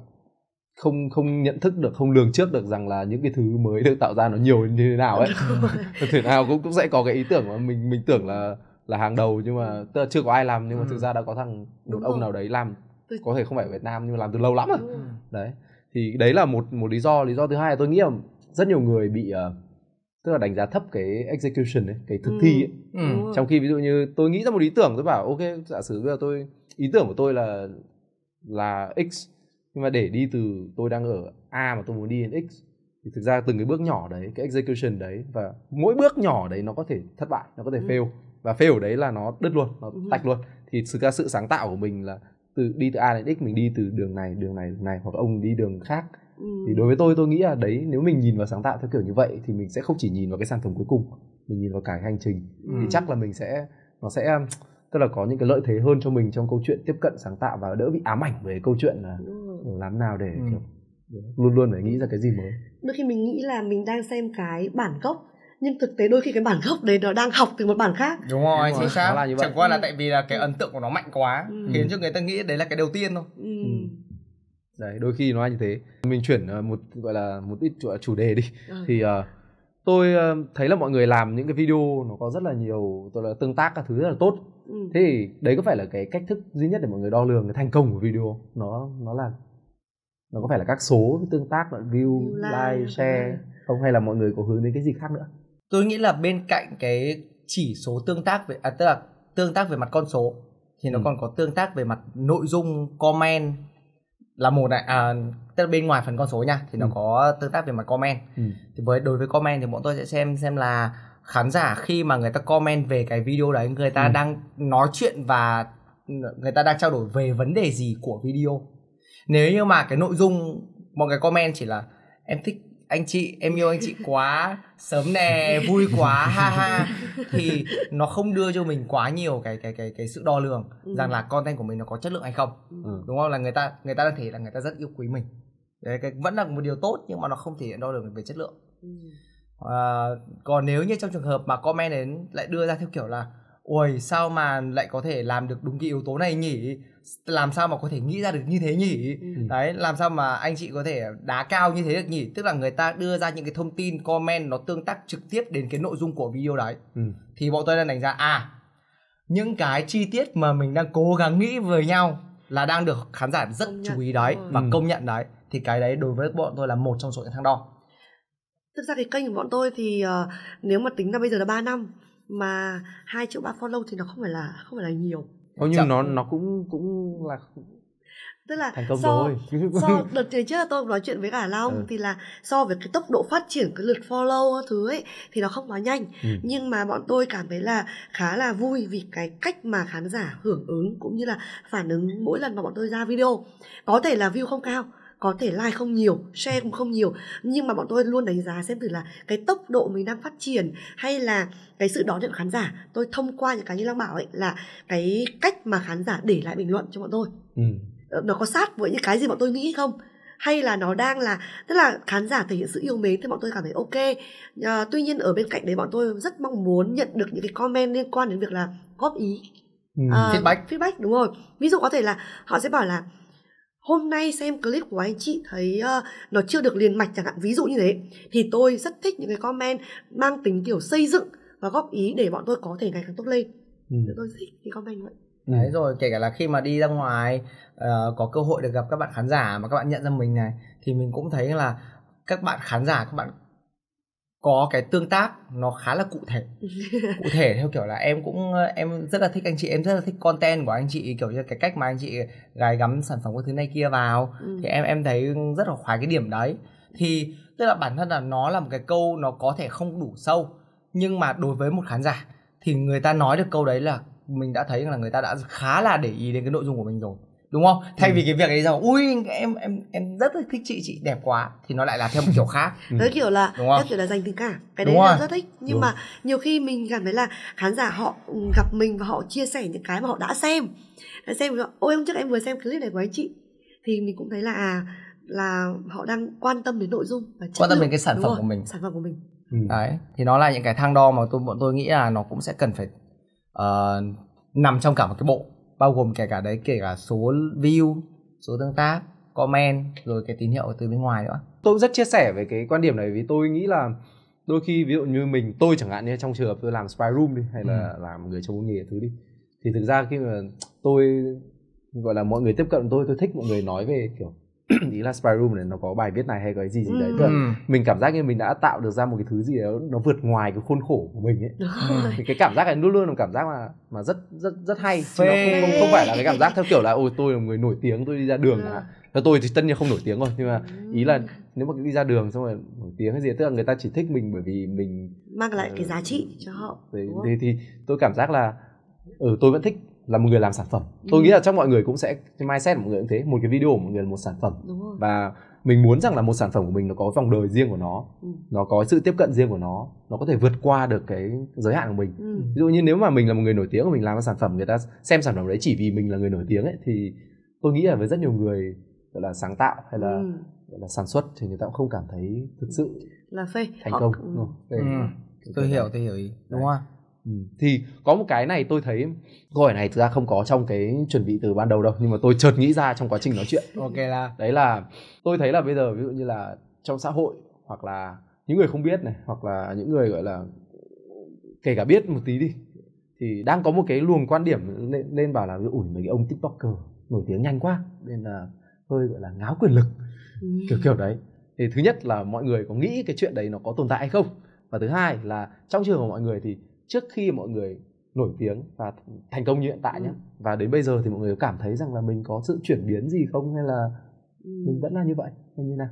không không nhận thức được không lường trước được rằng là những cái thứ mới được tạo ra nó nhiều như thế nào ấy thế nào cũng cũng sẽ có cái ý tưởng mà mình mình tưởng là là hàng đầu nhưng mà tức chưa có ai làm nhưng mà ừ. thực ra đã có thằng một ông rồi. nào đấy làm có thể không phải ở Việt Nam nhưng mà làm từ lâu lắm rồi. rồi. đấy thì đấy là một một lý do lý do thứ hai là tôi nghĩ là rất nhiều người bị uh, tức là đánh giá thấp cái execution ấy, cái thực ừ. thi ấy. Ừ. trong khi ví dụ như tôi nghĩ ra một ý tưởng tôi bảo ok giả sử bây giờ tôi ý tưởng của tôi là là x nhưng mà để đi từ tôi đang ở a mà tôi muốn đi đến x thì thực ra từng cái bước nhỏ đấy cái execution đấy và mỗi bước nhỏ đấy nó có thể thất bại nó có thể ừ. fail và fail ở đấy là nó đứt luôn nó ừ. luôn thì thực ra sự sáng tạo của mình là từ đi từ a đến x mình đi từ đường này đường này đường này hoặc ông đi đường khác ừ. thì đối với tôi tôi nghĩ là đấy nếu mình nhìn vào sáng tạo theo kiểu như vậy thì mình sẽ không chỉ nhìn vào cái sản phẩm cuối cùng mình nhìn vào cả cái hành trình ừ. thì chắc là mình sẽ nó sẽ tức là có những cái lợi thế hơn cho mình trong câu chuyện tiếp cận sáng tạo và đỡ bị ám ảnh về câu chuyện là ừ làm nào để ừ. kiểu, luôn luôn phải nghĩ ra cái gì mới đôi khi mình nghĩ là mình đang xem cái bản gốc nhưng thực tế đôi khi cái bản gốc đấy nó đang học từ một bản khác đúng rồi chính xác là chẳng qua là ừ. tại vì là cái ấn tượng của nó mạnh quá ừ. khiến cho người ta nghĩ đấy là cái đầu tiên thôi ừ. ừ. đấy đôi khi nó như thế mình chuyển ờ, một gọi là một ít chủ đề đi ừ. thì uh, tôi ờ, thấy là mọi người làm những cái video nó có rất là nhiều tôi là tương tác các thứ rất là tốt ừ. thế thì đấy có phải là cái cách thức duy nhất để mọi người đo lường cái thành công của video nó nó là nó có phải là các số tương tác bạn view, like, like share không hay là mọi người có hướng đến cái gì khác nữa tôi nghĩ là bên cạnh cái chỉ số tương tác về à, tức là tương tác về mặt con số thì nó ừ. còn có tương tác về mặt nội dung comment là một này à, tức là bên ngoài phần con số nha thì nó ừ. có tương tác về mặt comment ừ. thì với đối với comment thì bọn tôi sẽ xem xem là khán giả khi mà người ta comment về cái video đấy người ta ừ. đang nói chuyện và người ta đang trao đổi về vấn đề gì của video nếu như mà cái nội dung một cái comment chỉ là em thích anh chị em yêu anh chị quá sớm nè vui quá ha ha thì nó không đưa cho mình quá nhiều cái cái cái cái sự đo lường ừ. rằng là content của mình nó có chất lượng hay không ừ. ừ. đúng không là người ta người ta đang thể là người ta rất yêu quý mình đấy cái vẫn là một điều tốt nhưng mà nó không thể đo lường về chất lượng ừ. à, còn nếu như trong trường hợp mà comment đến lại đưa ra theo kiểu là ôi sao mà lại có thể làm được đúng cái yếu tố này nhỉ làm sao mà có thể nghĩ ra được như thế nhỉ ừ. đấy làm sao mà anh chị có thể đá cao như thế được nhỉ tức là người ta đưa ra những cái thông tin comment nó tương tác trực tiếp đến cái nội dung của video đấy ừ. thì bọn tôi đang đánh giá à những cái chi tiết mà mình đang cố gắng nghĩ với nhau là đang được khán giả rất chú ý đấy rồi. và ừ. công nhận đấy thì cái đấy đối với bọn tôi là một trong số những thang đo thực ra cái kênh của bọn tôi thì uh, nếu mà tính ra bây giờ là 3 năm mà hai triệu ba follow thì nó không phải là không phải là nhiều Ô, nhưng nó nó cũng cũng là tức là thành công so, rồi so đợt trước là tôi nói chuyện với cả long ừ. thì là so với cái tốc độ phát triển cái lượt follow thứ ấy thì nó không quá nhanh ừ. nhưng mà bọn tôi cảm thấy là khá là vui vì cái cách mà khán giả hưởng ứng cũng như là phản ứng mỗi lần mà bọn tôi ra video có thể là view không cao có thể like không nhiều share cũng không nhiều nhưng mà bọn tôi luôn đánh giá xem thử là cái tốc độ mình đang phát triển hay là cái sự đón nhận khán giả tôi thông qua những cái như long bảo ấy là cái cách mà khán giả để lại bình luận cho bọn tôi ừ. Ờ, nó có sát với những cái gì bọn tôi nghĩ không hay là nó đang là tức là khán giả thể hiện sự yêu mến thì bọn tôi cảm thấy ok à, tuy nhiên ở bên cạnh đấy bọn tôi rất mong muốn nhận được những cái comment liên quan đến việc là góp ý ừ. à, feedback feedback đúng rồi ví dụ có thể là họ sẽ bảo là hôm nay xem clip của anh chị thấy uh, nó chưa được liền mạch chẳng hạn ví dụ như thế thì tôi rất thích những cái comment mang tính kiểu xây dựng và góp ý để bọn tôi có thể ngày càng tốt lên ừ. tôi thích thì comment vậy ừ. đấy rồi kể cả là khi mà đi ra ngoài uh, có cơ hội được gặp các bạn khán giả mà các bạn nhận ra mình này thì mình cũng thấy là các bạn khán giả các bạn có cái tương tác nó khá là cụ thể cụ thể theo kiểu là em cũng em rất là thích anh chị em rất là thích content của anh chị kiểu như cái cách mà anh chị gài gắm sản phẩm của thứ này kia vào ừ. thì em em thấy rất là khoái cái điểm đấy thì tức là bản thân là nó là một cái câu nó có thể không đủ sâu nhưng mà đối với một khán giả thì người ta nói được câu đấy là mình đã thấy là người ta đã khá là để ý đến cái nội dung của mình rồi đúng không thay ừ. vì cái việc ấy rằng ui em em em rất là thích chị chị đẹp quá thì nó lại là theo một kiểu khác ừ. đấy kiểu là đúng không? kiểu là dành tình cảm cái đấy là rất thích nhưng đúng. mà nhiều khi mình cảm thấy là khán giả họ gặp mình và họ chia sẻ những cái mà họ đã xem đã xem ôi hôm trước em vừa xem clip này của anh chị thì mình cũng thấy là à, là họ đang quan tâm đến nội dung và quan tâm đến cái sản phẩm của mình sản phẩm của mình ừ. đấy thì nó là những cái thang đo mà tôi bọn tôi nghĩ là nó cũng sẽ cần phải uh, nằm trong cả một cái bộ bao gồm kể cả đấy kể cả số view số tương tác comment rồi cái tín hiệu từ bên ngoài nữa tôi rất chia sẻ về cái quan điểm này vì tôi nghĩ là đôi khi ví dụ như mình tôi chẳng hạn như trong trường hợp tôi làm spy room đi hay là ừ. làm người trong nghề thứ đi thì thực ra khi mà tôi gọi là mọi người tiếp cận tôi tôi thích mọi người nói về kiểu ý là spy room này nó có bài viết này hay cái gì gì đấy ừ. tức ừ. mình cảm giác như mình đã tạo được ra một cái thứ gì đó nó vượt ngoài cái khuôn khổ của mình ấy ừ. thì cái cảm giác này luôn luôn là cảm giác mà mà rất rất rất hay chứ nó không, không, phải là cái cảm giác theo kiểu là ôi tôi là người nổi tiếng tôi đi ra đường à theo tôi thì tất nhiên không nổi tiếng rồi nhưng mà ý là nếu mà đi ra đường xong rồi nổi tiếng hay gì tức là người ta chỉ thích mình bởi vì mình mang lại uh, cái giá trị cho họ thì, thì, thì tôi cảm giác là ừ tôi vẫn thích là một người làm sản phẩm ừ. tôi ừ. nghĩ là trong mọi người cũng sẽ cái mindset mọi người cũng thế một cái video của mọi người là một sản phẩm và mình muốn rằng là một sản phẩm của mình nó có vòng đời riêng của nó ừ. nó có sự tiếp cận riêng của nó nó có thể vượt qua được cái giới hạn của mình ừ. ví dụ như nếu mà mình là một người nổi tiếng mà mình làm một sản phẩm người ta xem sản phẩm đấy chỉ vì mình là người nổi tiếng ấy thì tôi nghĩ là với rất nhiều người gọi là sáng tạo hay là ừ. gọi là sản xuất thì người ta cũng không cảm thấy thực sự là phê thành công họ... ừ. ừ. tôi hiểu tôi hiểu ý đúng không Ừ, thì có một cái này tôi thấy câu hỏi này thực ra không có trong cái chuẩn bị từ ban đầu đâu nhưng mà tôi chợt nghĩ ra trong quá trình nói chuyện ok là đấy là tôi thấy là bây giờ ví dụ như là trong xã hội hoặc là những người không biết này hoặc là những người gọi là kể cả biết một tí đi thì đang có một cái luồng quan điểm nên, nên bảo là ủi mấy cái ông tiktoker nổi tiếng nhanh quá nên là hơi gọi là ngáo quyền lực ừ. kiểu kiểu đấy thì thứ nhất là mọi người có nghĩ cái chuyện đấy nó có tồn tại hay không và thứ hai là trong trường của mọi người thì trước khi mọi người nổi tiếng và thành công như hiện tại nhé ừ. và đến bây giờ thì mọi người cảm thấy rằng là mình có sự chuyển biến gì không hay là ừ. mình vẫn là như vậy hay như nào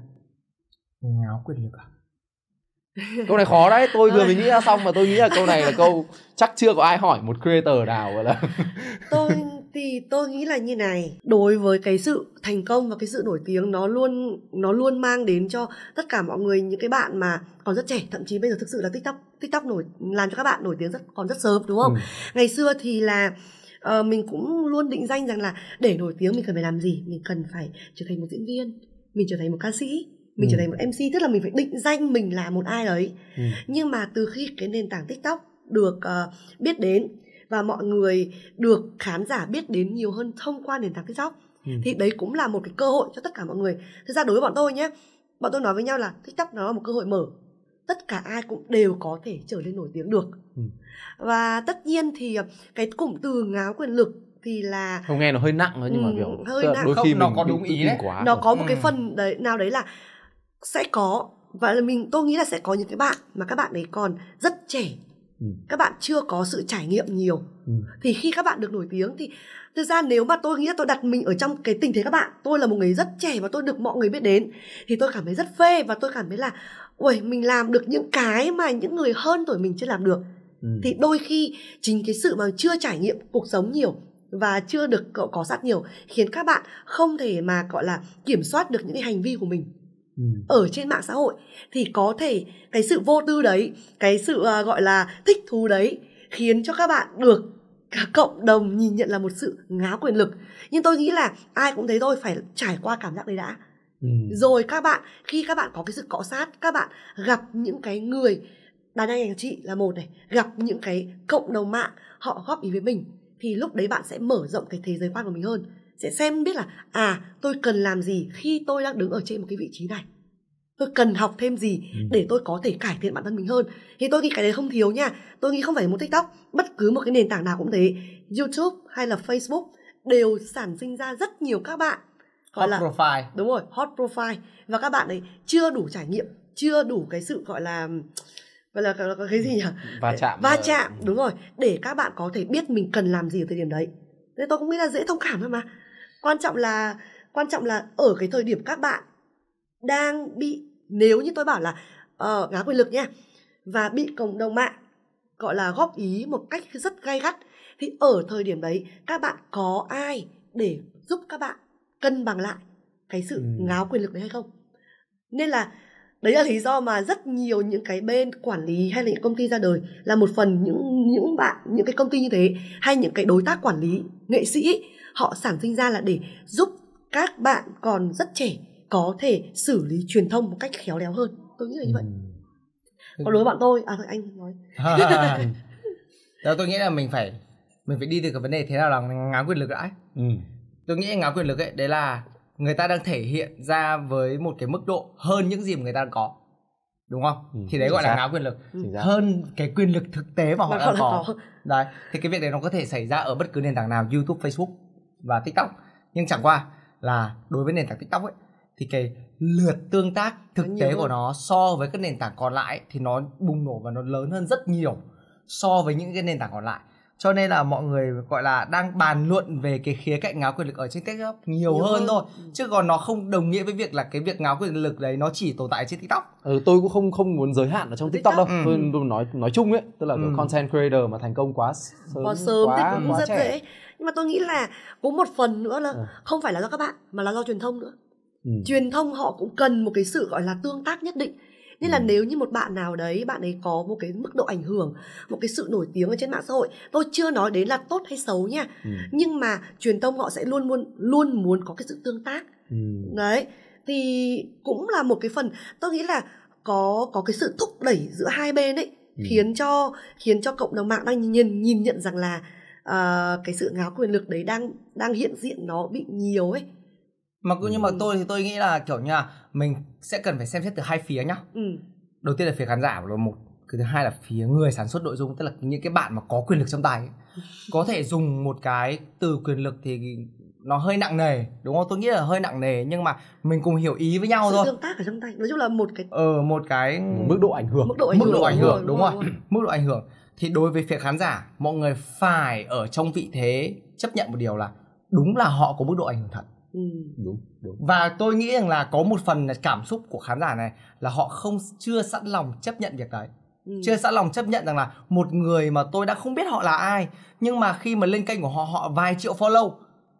ngáo quyền lực à câu này khó đấy tôi vừa mới nghĩ ra xong mà tôi nghĩ là câu này là câu chắc chưa có ai hỏi một creator nào gọi là tôi thì tôi nghĩ là như này đối với cái sự thành công và cái sự nổi tiếng nó luôn nó luôn mang đến cho tất cả mọi người những cái bạn mà còn rất trẻ thậm chí bây giờ thực sự là tiktok tiktok nổi làm cho các bạn nổi tiếng rất còn rất sớm đúng không ừ. ngày xưa thì là uh, mình cũng luôn định danh rằng là để nổi tiếng mình cần phải làm gì mình cần phải trở thành một diễn viên mình trở thành một ca sĩ mình ừ. trở thành một mc tức là mình phải định danh mình là một ai đấy ừ. nhưng mà từ khi cái nền tảng tiktok được uh, biết đến và mọi người được khán giả biết đến nhiều hơn thông qua nền tảng tiktok ừ. thì đấy cũng là một cái cơ hội cho tất cả mọi người thực ra đối với bọn tôi nhé bọn tôi nói với nhau là tiktok nó là một cơ hội mở tất cả ai cũng đều có thể trở nên nổi tiếng được ừ. và tất nhiên thì cái cụm từ ngáo quyền lực thì là không nghe nó hơi nặng thôi nhưng mà ừ, kiểu hơi nặng. đôi khi không, mình nó có đúng ý đấy quá nó rồi. có một ừ. cái phần đấy nào đấy là sẽ có và là mình tôi nghĩ là sẽ có những cái bạn mà các bạn ấy còn rất trẻ ừ. các bạn chưa có sự trải nghiệm nhiều ừ. thì khi các bạn được nổi tiếng thì thực ra nếu mà tôi nghĩ là tôi đặt mình ở trong cái tình thế các bạn tôi là một người rất trẻ và tôi được mọi người biết đến thì tôi cảm thấy rất phê và tôi cảm thấy là ui mình làm được những cái mà những người hơn tuổi mình chưa làm được ừ. thì đôi khi chính cái sự mà chưa trải nghiệm cuộc sống nhiều và chưa được cậu có sát nhiều khiến các bạn không thể mà gọi là kiểm soát được những cái hành vi của mình Ừ. ở trên mạng xã hội thì có thể cái sự vô tư đấy cái sự uh, gọi là thích thú đấy khiến cho các bạn được cả cộng đồng nhìn nhận là một sự ngáo quyền lực nhưng tôi nghĩ là ai cũng thấy thôi phải trải qua cảm giác đấy đã ừ. rồi các bạn khi các bạn có cái sự cọ sát các bạn gặp những cái người đàn anh anh chị là một này gặp những cái cộng đồng mạng họ góp ý với mình thì lúc đấy bạn sẽ mở rộng cái thế giới quan của mình hơn sẽ xem biết là à tôi cần làm gì khi tôi đang đứng ở trên một cái vị trí này tôi cần học thêm gì ừ. để tôi có thể cải thiện bản thân mình hơn thì tôi nghĩ cái đấy không thiếu nha tôi nghĩ không phải một tiktok bất cứ một cái nền tảng nào cũng thế youtube hay là facebook đều sản sinh ra rất nhiều các bạn gọi hot là profile đúng rồi hot profile và các bạn ấy chưa đủ trải nghiệm chưa đủ cái sự gọi là gọi là, cái gì ừ, nhỉ va chạm va chạm ừ. đúng rồi để các bạn có thể biết mình cần làm gì ở thời điểm đấy nên tôi cũng nghĩ là dễ thông cảm thôi mà quan trọng là quan trọng là ở cái thời điểm các bạn đang bị nếu như tôi bảo là uh, ngá quyền lực nha và bị cộng đồng mạng gọi là góp ý một cách rất gay gắt thì ở thời điểm đấy các bạn có ai để giúp các bạn cân bằng lại cái sự ừ. ngáo quyền lực đấy hay không nên là đấy là lý do mà rất nhiều những cái bên quản lý hay là những công ty ra đời là một phần những những bạn những cái công ty như thế hay những cái đối tác quản lý nghệ sĩ họ sản sinh ra là để giúp các bạn còn rất trẻ có thể xử lý truyền thông một cách khéo léo hơn tôi nghĩ là như vậy ừ. còn đối với bạn tôi à thôi anh nói à, tôi nghĩ là mình phải mình phải đi từ cái vấn đề thế nào là ngáo quyền lực đã ừ. tôi nghĩ ngáo quyền lực ấy đấy là người ta đang thể hiện ra với một cái mức độ hơn những gì mà người ta đang có đúng không ừ, thì đấy gọi xác. là ngáo quyền lực ừ. hơn cái quyền lực thực tế mà họ đang có đấy thì cái việc đấy nó có thể xảy ra ở bất cứ nền tảng nào youtube facebook và tiktok nhưng chẳng qua là đối với nền tảng tiktok ấy thì cái lượt tương tác thực tế của nó so với các nền tảng còn lại thì nó bùng nổ và nó lớn hơn rất nhiều so với những cái nền tảng còn lại cho nên là mọi người gọi là đang bàn luận về cái khía cạnh ngáo quyền lực ở trên tiktok nhiều, nhiều hơn, hơn thôi ừ. chứ còn nó không đồng nghĩa với việc là cái việc ngáo quyền lực đấy nó chỉ tồn tại trên tiktok ừ, tôi cũng không không muốn giới hạn ở trong tiktok, TikTok đâu ừ. tôi, tôi nói nói chung ấy tức là ừ. content creator mà thành công quá sớm quá, sớm quá, thì cũng quá rất trẻ. dễ nhưng mà tôi nghĩ là cũng một phần nữa là ờ. không phải là do các bạn mà là do truyền thông nữa ừ. truyền thông họ cũng cần một cái sự gọi là tương tác nhất định nên là ừ. nếu như một bạn nào đấy bạn ấy có một cái mức độ ảnh hưởng một cái sự nổi tiếng ở trên mạng xã hội tôi chưa nói đến là tốt hay xấu nha ừ. nhưng mà truyền thông họ sẽ luôn luôn luôn muốn có cái sự tương tác ừ. đấy thì cũng là một cái phần tôi nghĩ là có có cái sự thúc đẩy giữa hai bên ấy ừ. khiến cho khiến cho cộng đồng mạng đang nhìn nhìn nhận rằng là uh, cái sự ngáo quyền lực đấy đang đang hiện diện nó bị nhiều ấy mà cũng như mà ừ. tôi thì tôi nghĩ là kiểu như là mình sẽ cần phải xem xét từ hai phía nhá ừ. đầu tiên là phía khán giả là một cái thứ hai là phía người sản xuất nội dung tức là những cái bạn mà có quyền lực trong tay có thể dùng một cái từ quyền lực thì nó hơi nặng nề đúng không tôi nghĩ là hơi nặng nề nhưng mà mình cùng hiểu ý với nhau Sự thôi tương tác ở trong tay nói chung là một cái ờ một cái mức độ ảnh hưởng mức độ ảnh, mức hưởng, độ ảnh hưởng, đúng, đúng rồi. mức độ ảnh hưởng thì đối với phía khán giả mọi người phải ở trong vị thế chấp nhận một điều là đúng là họ có mức độ ảnh hưởng thật ừ. đúng đúng và tôi nghĩ rằng là có một phần là cảm xúc của khán giả này là họ không chưa sẵn lòng chấp nhận việc đấy ừ. chưa sẵn lòng chấp nhận rằng là một người mà tôi đã không biết họ là ai nhưng mà khi mà lên kênh của họ họ vài triệu follow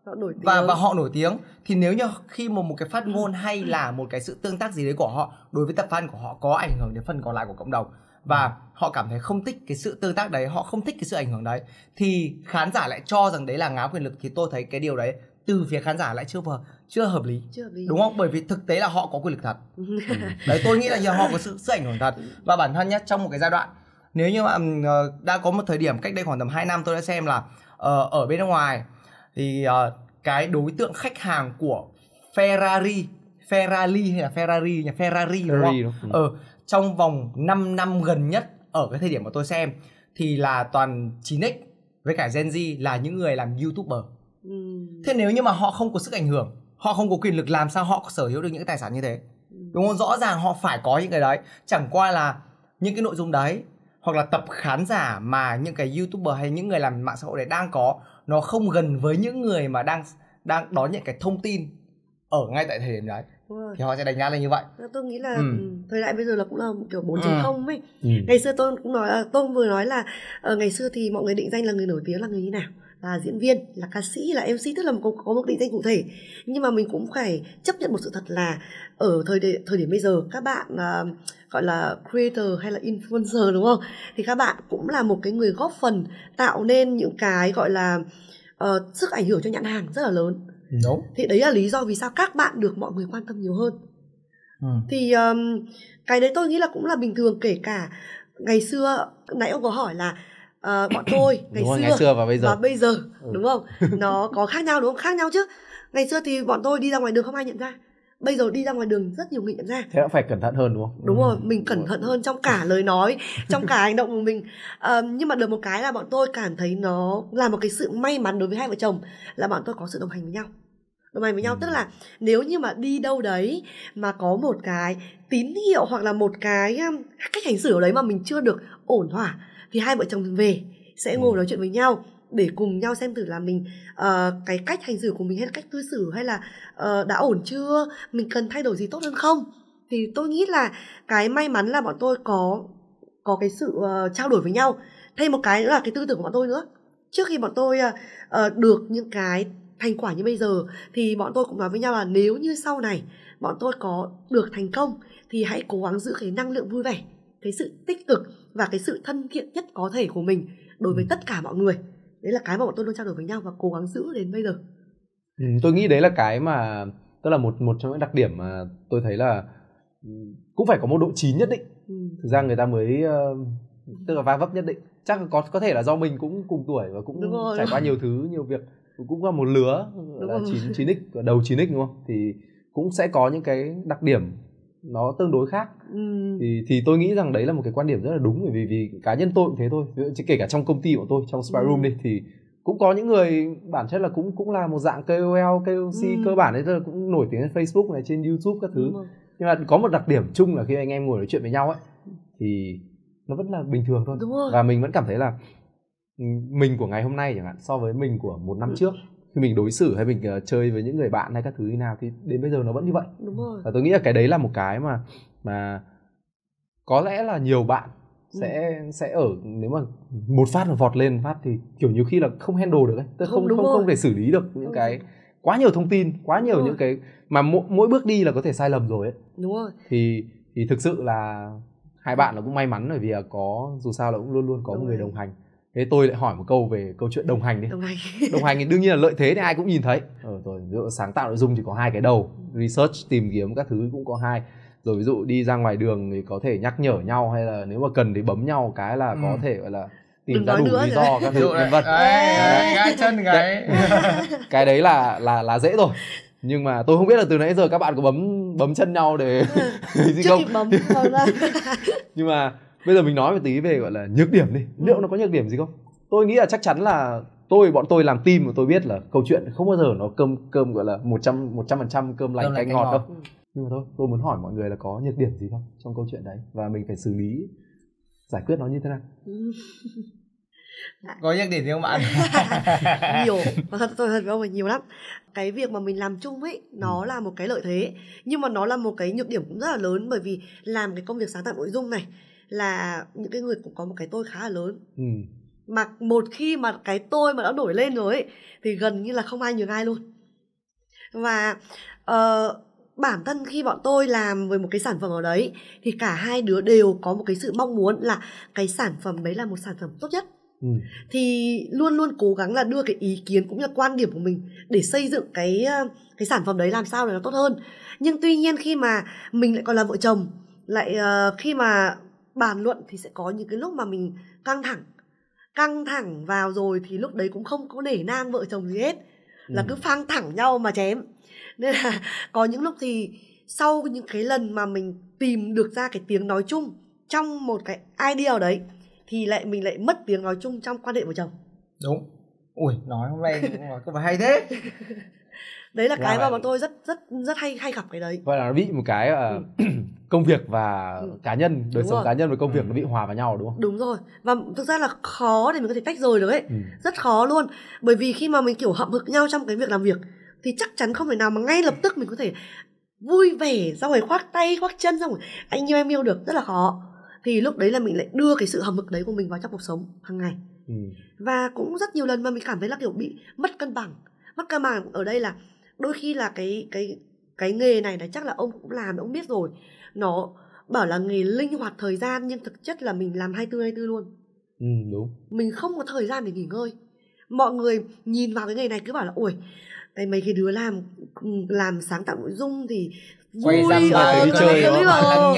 họ nổi tiếng. và và họ nổi tiếng thì nếu như khi mà một cái phát ừ. ngôn hay là một cái sự tương tác gì đấy của họ đối với tập fan của họ có ảnh hưởng đến phần còn lại của cộng đồng và ừ. họ cảm thấy không thích cái sự tương tác đấy họ không thích cái sự ảnh hưởng đấy thì khán giả lại cho rằng đấy là ngáo quyền lực thì tôi thấy cái điều đấy từ phía khán giả lại chưa vừa chưa hợp lý, chưa hợp lý. đúng không bởi vì thực tế là họ có quyền lực thật ừ. Ừ. đấy tôi nghĩ là giờ họ có sự, sự ảnh hưởng thật và bản thân nhé trong một cái giai đoạn nếu như mà ờ, đã có một thời điểm cách đây khoảng tầm 2 năm tôi đã xem là ờ, ở bên ngoài thì ờ, cái đối tượng khách hàng của Ferrari Ferrari hay là Ferrari nhà Ferrari đúng không? đúng không? Ừ trong vòng 5 năm gần nhất ở cái thời điểm mà tôi xem thì là toàn 9x với cả Gen Z là những người làm YouTuber. Ừ. Thế nếu như mà họ không có sức ảnh hưởng, họ không có quyền lực làm sao họ sở hữu được những cái tài sản như thế? Ừ. Đúng không? Rõ ràng họ phải có những cái đấy, chẳng qua là những cái nội dung đấy hoặc là tập khán giả mà những cái YouTuber hay những người làm mạng xã hội đấy đang có nó không gần với những người mà đang đang đón nhận cái thông tin ở ngay tại thời điểm đấy thì họ sẽ đánh giá lên như vậy tôi nghĩ là ừ. thời đại bây giờ là cũng là kiểu bốn 0 ừ. không ấy ừ. ngày xưa tôi cũng nói là tôi vừa nói là uh, ngày xưa thì mọi người định danh là người nổi tiếng là người như nào là diễn viên là ca sĩ là mc tức là có, có một định danh cụ thể nhưng mà mình cũng phải chấp nhận một sự thật là ở thời điểm, thời điểm bây giờ các bạn uh, gọi là creator hay là influencer đúng không thì các bạn cũng là một cái người góp phần tạo nên những cái gọi là uh, sức ảnh hưởng cho nhãn hàng rất là lớn đúng thì đấy là lý do vì sao các bạn được mọi người quan tâm nhiều hơn ừ. thì um, cái đấy tôi nghĩ là cũng là bình thường kể cả ngày xưa nãy ông có hỏi là uh, bọn tôi ngày, đúng xưa, ngày xưa và bây giờ và bây giờ ừ. đúng không nó có khác nhau đúng không khác nhau chứ ngày xưa thì bọn tôi đi ra ngoài đường không ai nhận ra bây giờ đi ra ngoài đường rất nhiều người nhận ra thế cũng phải cẩn thận hơn đúng không đúng rồi ừ. mình cẩn thận hơn trong cả lời nói trong cả hành động của mình à, nhưng mà được một cái là bọn tôi cảm thấy nó là một cái sự may mắn đối với hai vợ chồng là bọn tôi có sự đồng hành với nhau đồng hành với nhau tức là nếu như mà đi đâu đấy mà có một cái tín hiệu hoặc là một cái um, cách hành xử ở đấy mà mình chưa được ổn thỏa thì hai vợ chồng về sẽ ngồi nói chuyện với nhau để cùng nhau xem thử là mình uh, cái cách hành xử của mình hay là cách cư xử hay là uh, đã ổn chưa mình cần thay đổi gì tốt hơn không thì tôi nghĩ là cái may mắn là bọn tôi có có cái sự uh, trao đổi với nhau thêm một cái nữa là cái tư tưởng của bọn tôi nữa trước khi bọn tôi uh, được những cái thành quả như bây giờ thì bọn tôi cũng nói với nhau là nếu như sau này bọn tôi có được thành công thì hãy cố gắng giữ cái năng lượng vui vẻ cái sự tích cực và cái sự thân thiện nhất có thể của mình đối với ừ. tất cả mọi người đấy là cái mà bọn tôi luôn trao đổi với nhau và cố gắng giữ đến bây giờ ừ, tôi nghĩ đấy là cái mà tức là một một trong những đặc điểm mà tôi thấy là ừ, cũng phải có một độ chín nhất định ừ. thực ra người ta mới ờ, tức là va vấp nhất định chắc có có thể là do mình cũng cùng tuổi và cũng trải qua nhiều thứ nhiều việc cũng là một lứa là chín chín x đầu chín x đúng không thì cũng sẽ có những cái đặc điểm nó tương đối khác ừ. thì thì tôi nghĩ rằng đấy là một cái quan điểm rất là đúng bởi vì vì cá nhân tôi cũng thế thôi chứ kể cả trong công ty của tôi trong spy ừ. room đi thì cũng có những người bản chất là cũng cũng là một dạng KOL, KOC ừ. cơ bản đấy tức là cũng nổi tiếng trên Facebook này trên YouTube các thứ. Nhưng mà có một đặc điểm chung là khi anh em ngồi nói chuyện với nhau ấy thì nó vẫn là bình thường thôi và mình vẫn cảm thấy là mình của ngày hôm nay chẳng hạn so với mình của một năm ừ. trước khi mình đối xử hay mình uh, chơi với những người bạn hay các thứ như nào thì đến bây giờ nó vẫn như vậy đúng rồi và tôi nghĩ là cái đấy là một cái mà mà có lẽ là nhiều bạn ừ. sẽ ừ. sẽ ở nếu mà một phát mà vọt lên phát thì kiểu nhiều khi là không handle được ấy tôi không không không, không thể xử lý được những đúng cái quá nhiều thông tin quá nhiều đúng những rồi. cái mà mỗi, mỗi bước đi là có thể sai lầm rồi ấy đúng rồi thì thì thực sự là hai ừ. bạn là cũng may mắn bởi vì là có dù sao là cũng luôn luôn có đúng một người rồi. đồng hành thế tôi lại hỏi một câu về câu chuyện đồng hành đi đồng hành đồng hành thì đương nhiên là lợi thế thì ai cũng nhìn thấy ờ, rồi ví dụ sáng tạo nội dung thì có hai cái đầu research tìm kiếm các thứ cũng có hai rồi ví dụ đi ra ngoài đường thì có thể nhắc nhở nhau hay là nếu mà cần thì bấm nhau cái là ừ. có thể gọi là tìm Đừng ra đủ lý do các thứ vân vân gái chân gái cái đấy là là là dễ rồi nhưng mà tôi không biết là từ nãy giờ các bạn có bấm bấm chân nhau để ừ. gì không bấm, nhưng mà bây giờ mình nói một tí về gọi là nhược điểm đi ừ. liệu nó có nhược điểm gì không tôi nghĩ là chắc chắn là tôi bọn tôi làm team mà tôi biết là câu chuyện không bao giờ nó cơm cơm gọi là một trăm một trăm phần trăm cơm lành canh ngọt đâu nhưng mà thôi tôi muốn hỏi mọi người là có nhược điểm gì không trong câu chuyện đấy và mình phải xử lý giải quyết nó như thế nào có nhược điểm gì không bạn nhiều tôi thật với ông nhiều lắm cái việc mà mình làm chung ấy nó ừ. là một cái lợi thế nhưng mà nó là một cái nhược điểm cũng rất là lớn bởi vì làm cái công việc sáng tạo nội dung này là những cái người cũng có một cái tôi khá là lớn ừ. mà một khi mà cái tôi mà đã nổi lên rồi ấy, thì gần như là không ai nhường ai luôn và uh, bản thân khi bọn tôi làm với một cái sản phẩm ở đấy thì cả hai đứa đều có một cái sự mong muốn là cái sản phẩm đấy là một sản phẩm tốt nhất ừ. thì luôn luôn cố gắng là đưa cái ý kiến cũng như quan điểm của mình để xây dựng cái ờ, cái sản phẩm đấy làm sao để nó tốt hơn nhưng tuy nhiên khi mà mình lại còn là vợ chồng lại uh, khi mà bàn luận thì sẽ có những cái lúc mà mình căng thẳng căng thẳng vào rồi thì lúc đấy cũng không có nể nang vợ chồng gì hết là ừ. cứ phang thẳng nhau mà chém nên là có những lúc thì sau những cái lần mà mình tìm được ra cái tiếng nói chung trong một cái idea đấy thì lại mình lại mất tiếng nói chung trong quan hệ vợ chồng đúng ui nói hôm nay nói có mà hay thế đấy là, cái mà vâng. bọn tôi rất rất rất hay hay gặp cái đấy vậy là nó bị một cái ờ, ừ. công việc và ừ. cá nhân đời sống cá nhân và công việc ừ. nó bị hòa vào nhau đúng không đúng rồi và thực ra là khó để mình có thể tách rời được ấy rất khó luôn bởi vì khi mà mình kiểu hậm hực nhau trong cái việc làm việc thì chắc chắn không thể nào mà ngay lập tức mình có thể vui vẻ xong rồi khoác tay khoác chân xong rồi anh yêu em yêu được rất là khó thì lúc đấy là mình lại đưa cái sự hầm hực đấy của mình vào trong cuộc sống hàng ngày ừ. và cũng rất nhiều lần mà mình cảm thấy là kiểu bị mất cân bằng mất cân bằng ở đây là đôi khi là cái cái cái nghề này là chắc là ông cũng làm ông biết rồi nó bảo là nghề linh hoạt thời gian nhưng thực chất là mình làm 24 24 luôn ừ, đúng mình không có thời gian để nghỉ ngơi mọi người nhìn vào cái nghề này cứ bảo là ui cái mấy cái đứa làm làm sáng tạo nội dung thì vui quay ra ngoài đi chơi rồi.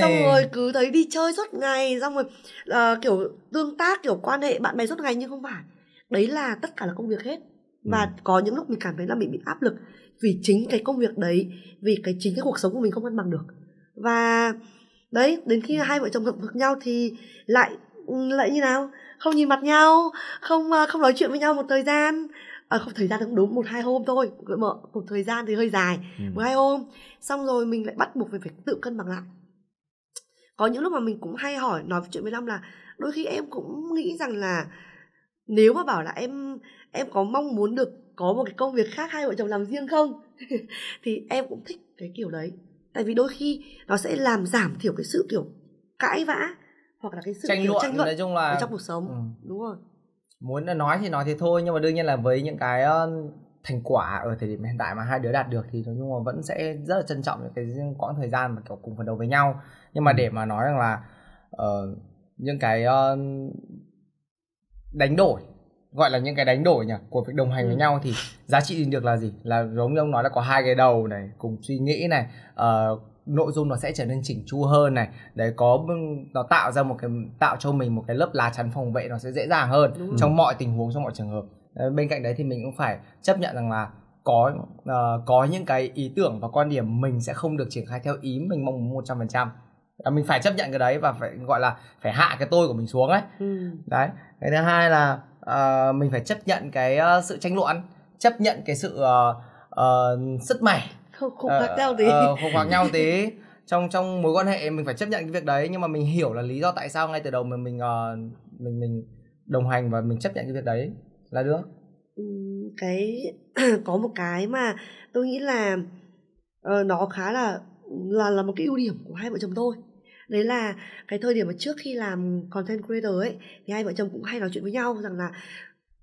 xong rồi cứ thấy đi chơi suốt ngày xong rồi uh, kiểu tương tác kiểu quan hệ bạn bè suốt ngày nhưng không phải đấy là tất cả là công việc hết và ừ. có những lúc mình cảm thấy là mình bị áp lực vì chính cái công việc đấy vì cái chính cái cuộc sống của mình không cân bằng được và đấy đến khi hai vợ chồng gặp vực nhau thì lại ừ, lại như nào không nhìn mặt nhau không à, không nói chuyện với nhau một thời gian à, không thời gian cũng đúng một hai hôm thôi một, một thời gian thì hơi dài ừ. một hai hôm xong rồi mình lại bắt buộc phải phải tự cân bằng lại có những lúc mà mình cũng hay hỏi nói chuyện với long là đôi khi em cũng nghĩ rằng là nếu mà bảo là em em có mong muốn được có một cái công việc khác hai vợ chồng làm riêng không thì em cũng thích cái kiểu đấy tại vì đôi khi nó sẽ làm giảm thiểu cái sự kiểu cãi vã hoặc là cái sự tranh luận, tranh luận nói chung là trong cuộc sống ừ. đúng rồi muốn nói thì nói thì thôi nhưng mà đương nhiên là với những cái thành quả ở thời điểm hiện tại mà hai đứa đạt được thì nói chung là vẫn sẽ rất là trân trọng những cái quãng thời gian mà kiểu cùng phấn đấu với nhau nhưng mà ừ. để mà nói rằng là uh, những cái uh, đánh đổi gọi là những cái đánh đổi nhỉ của việc đồng hành ừ. với nhau thì giá trị tìm được là gì là giống như ông nói là có hai cái đầu này cùng suy nghĩ này uh, nội dung nó sẽ trở nên chỉnh chu hơn này đấy có nó tạo ra một cái tạo cho mình một cái lớp lá chắn phòng vệ nó sẽ dễ dàng hơn Đúng. trong mọi tình huống trong mọi trường hợp bên cạnh đấy thì mình cũng phải chấp nhận rằng là có uh, có những cái ý tưởng và quan điểm mình sẽ không được triển khai theo ý mình mong muốn một trăm phần trăm À, mình phải chấp nhận cái đấy và phải gọi là phải hạ cái tôi của mình xuống đấy ừ. đấy cái thứ hai là uh, mình phải chấp nhận cái uh, sự tranh luận chấp nhận cái sự uh, uh, sứt mẻ khúc khoạc uh, nhau tí uh, khúc khoạc nhau tí trong trong mối quan hệ mình phải chấp nhận cái việc đấy nhưng mà mình hiểu là lý do tại sao ngay từ đầu mà mình uh, mình mình đồng hành và mình chấp nhận cái việc đấy là được ừ, cái có một cái mà tôi nghĩ là uh, nó khá là là là một cái ưu điểm của hai vợ chồng tôi đấy là cái thời điểm mà trước khi làm content creator ấy thì hai vợ chồng cũng hay nói chuyện với nhau rằng là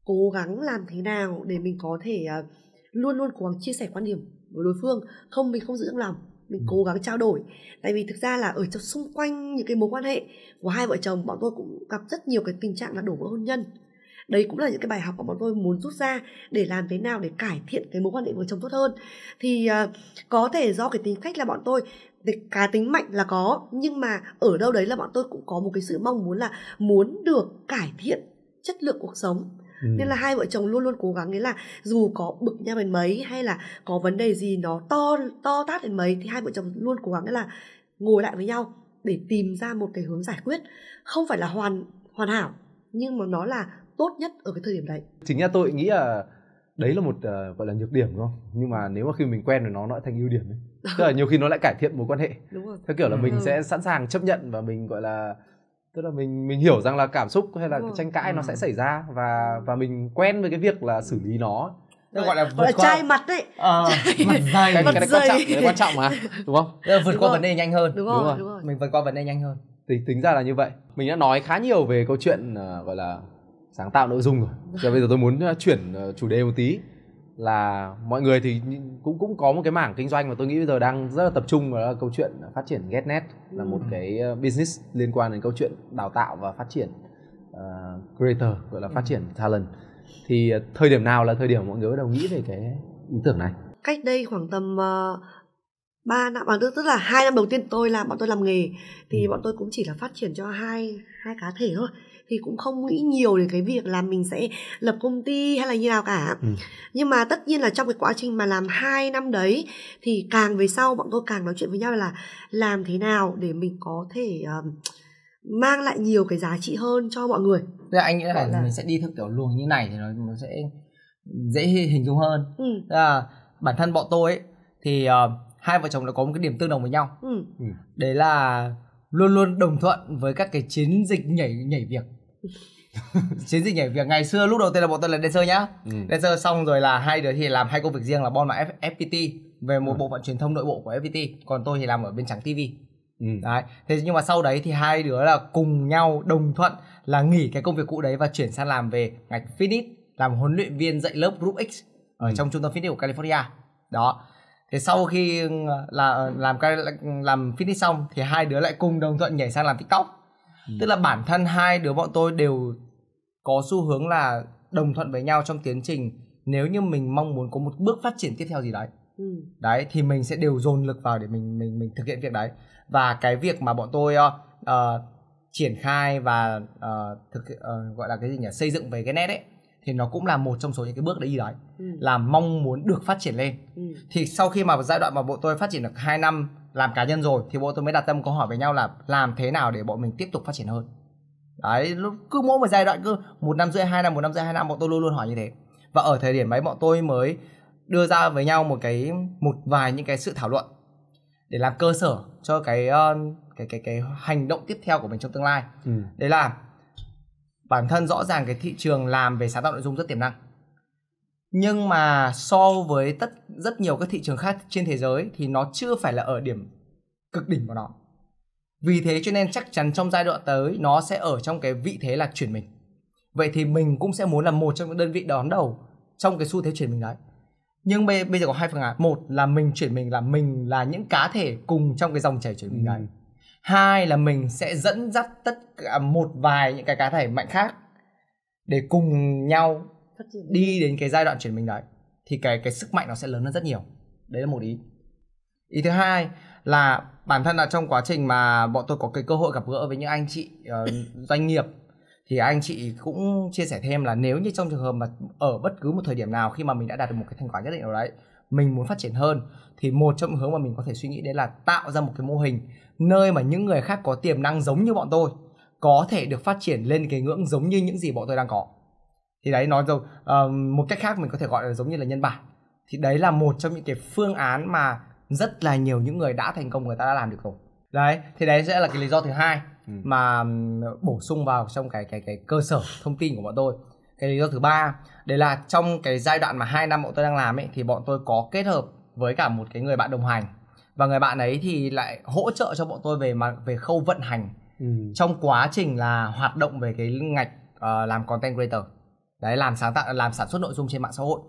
cố gắng làm thế nào để mình có thể uh, luôn luôn cố gắng chia sẻ quan điểm với đối phương không mình không giữ trong lòng mình ừ. cố gắng trao đổi tại vì thực ra là ở trong xung quanh những cái mối quan hệ của hai vợ chồng bọn tôi cũng gặp rất nhiều cái tình trạng là đổ vỡ hôn nhân đấy cũng là những cái bài học mà bọn tôi muốn rút ra để làm thế nào để cải thiện cái mối quan hệ vợ chồng tốt hơn thì uh, có thể do cái tính cách là bọn tôi cái cá tính mạnh là có nhưng mà ở đâu đấy là bọn tôi cũng có một cái sự mong muốn là muốn được cải thiện chất lượng cuộc sống Ừ. nên là hai vợ chồng luôn luôn cố gắng đấy là dù có bực nhau đến mấy hay là có vấn đề gì nó to to tát đến mấy thì hai vợ chồng luôn cố gắng đấy là ngồi lại với nhau để tìm ra một cái hướng giải quyết không phải là hoàn hoàn hảo nhưng mà nó là tốt nhất ở cái thời điểm đấy chính là tôi nghĩ là đấy là một uh, gọi là nhược điểm đúng không nhưng mà nếu mà khi mình quen rồi nó lại thành ưu điểm ấy. tức là nhiều khi nó lại cải thiện mối quan hệ đúng rồi. theo kiểu là ừ. mình sẽ sẵn sàng chấp nhận và mình gọi là tức là mình mình hiểu rằng là cảm xúc hay là cái tranh cãi ừ. nó sẽ ừ. xảy ra và và mình quen với cái việc là xử lý nó nó gọi là vượt gọi là qua... chai mặt đấy à, ờ, mặt dày cái, mặt cái này quan trọng cái quan trọng mà đúng không vượt đúng qua rồi. vấn đề nhanh hơn đúng, đúng, rồi. rồi. đúng rồi mình vượt qua vấn đề nhanh hơn tính tính ra là như vậy mình đã nói khá nhiều về câu chuyện uh, gọi là sáng tạo nội dung rồi dạ. giờ bây giờ tôi muốn ờ, chuyển ờ, chủ đề một tí là mọi người thì cũng cũng có một cái mảng kinh doanh mà tôi nghĩ bây giờ đang rất là tập trung vào câu chuyện phát triển getnet là một cái ờ, business liên quan đến câu chuyện đào tạo và phát triển uh, creator gọi là phát triển talent thì thời điểm nào là thời điểm mọi người bắt đầu nghĩ về cái ý tưởng này cách đây khoảng tầm uh, 3 năm bằng à, tức là hai năm đầu tiên tôi làm bọn tôi làm nghề thì ừ. bọn tôi cũng chỉ là phát triển cho hai hai cá thể thôi thì cũng không nghĩ nhiều đến cái việc là mình sẽ lập công ty hay là như nào cả ừ. nhưng mà tất nhiên là trong cái quá trình mà làm hai năm đấy thì càng về sau bọn tôi càng nói chuyện với nhau là làm thế nào để mình có thể um, mang lại nhiều cái giá trị hơn cho mọi người. Tức là anh nghĩ là, là mình sẽ đi theo kiểu luồng như này thì nó nó sẽ dễ hình dung hơn. Ừ. là bản thân bọn tôi ấy, thì uh, hai vợ chồng đã có một cái điểm tương đồng với nhau. Ừ. ừ. Đấy là luôn luôn đồng thuận với các cái chiến dịch nhảy nhảy việc. chiến dịch nhảy việc ngày xưa lúc đầu tiên là bọn tôi là dancer nhá ừ. dancer xong rồi là hai đứa thì làm hai công việc riêng là bon và F- fpt về một ừ. bộ phận truyền thông nội bộ của fpt còn tôi thì làm ở bên trắng tv ừ. đấy thế nhưng mà sau đấy thì hai đứa là cùng nhau đồng thuận là nghỉ cái công việc cũ đấy và chuyển sang làm về ngạch fitness làm huấn luyện viên dạy lớp group x ở ừ. trong trung tâm fitness của california đó thế sau khi ờ, là ờ, làm làm fitness xong thì hai đứa lại cùng đồng thuận nhảy sang làm tiktok Ừ. tức là bản thân hai đứa bọn tôi đều có xu hướng là đồng thuận với nhau trong tiến trình nếu như mình mong muốn có một bước phát triển tiếp theo gì đấy ừ. đấy thì mình sẽ đều dồn lực vào để mình mình mình thực hiện việc đấy và cái việc mà bọn tôi uh, triển khai và uh, thực uh, gọi là cái gì nhỉ xây dựng về cái nét ấy thì nó cũng là một trong số những cái bước đấy gì đấy ừ. là mong muốn được phát triển lên ừ. thì sau khi mà giai đoạn mà bộ tôi phát triển được 2 năm làm cá nhân rồi thì bọn tôi mới đặt ra một câu hỏi với nhau là làm thế nào để bọn mình tiếp tục phát triển hơn đấy cứ mỗi một giai đoạn cứ một năm rưỡi hai năm một năm rưỡi hai năm bọn tôi luôn luôn hỏi như thế và ở thời điểm ấy bọn tôi mới đưa ra với nhau một cái một vài những cái sự thảo luận để làm cơ sở cho cái ờ, cái cái cái hành động tiếp theo của mình trong tương lai ừ. đấy là bản thân rõ ràng cái thị trường làm về sáng tạo nội dung rất tiềm năng nhưng mà so với tất rất nhiều các thị trường khác trên thế giới thì nó chưa phải là ở điểm cực đỉnh của nó vì thế cho nên chắc chắn trong giai đoạn tới nó sẽ ở trong cái vị thế là chuyển mình vậy thì mình cũng sẽ muốn là một trong những đơn vị đón đầu trong cái xu thế chuyển mình đấy nhưng bây, bây giờ có hai phương án một là mình chuyển mình là mình là những cá thể cùng trong cái dòng chảy chuyển mình đấy ừ. hai là mình sẽ dẫn dắt tất cả một vài những cái cá thể mạnh khác để cùng nhau đi đến cái giai đoạn chuyển mình đấy thì cái cái sức mạnh nó sẽ lớn hơn rất nhiều đấy là một ý ý thứ hai là bản thân là trong quá trình mà bọn tôi có cái cơ hội gặp gỡ với những anh chị uh, doanh nghiệp thì anh chị cũng chia sẻ thêm là nếu như trong trường hợp mà ở bất cứ một thời điểm nào khi mà mình đã đạt được một cái thành quả nhất định nào đấy mình muốn phát triển hơn thì một trong những hướng mà mình có thể suy nghĩ đấy là tạo ra một cái mô hình nơi mà những người khác có tiềm năng giống như bọn tôi có thể được phát triển lên cái ngưỡng giống như những gì bọn tôi đang có thì đấy nói rồi uh, ờ, một cách khác mình có thể gọi là giống như là nhân bản thì đấy là một trong những cái phương án mà rất là nhiều những người đã thành công người ta đã làm được rồi đấy thì đấy sẽ là cái lý do thứ hai ừ. mà bổ sung vào trong cái cái cái cơ sở thông tin của bọn tôi cái lý do thứ ba đấy là trong cái giai đoạn mà hai năm bọn tôi đang làm ấy thì bọn tôi có kết hợp với cả một cái người bạn đồng hành và người bạn ấy thì lại hỗ trợ cho bọn tôi về mặt về khâu vận hành ừ. trong quá trình là hoạt động về cái ngạch uh, làm content creator đấy làm sáng tạo làm sản xuất nội dung trên mạng xã hội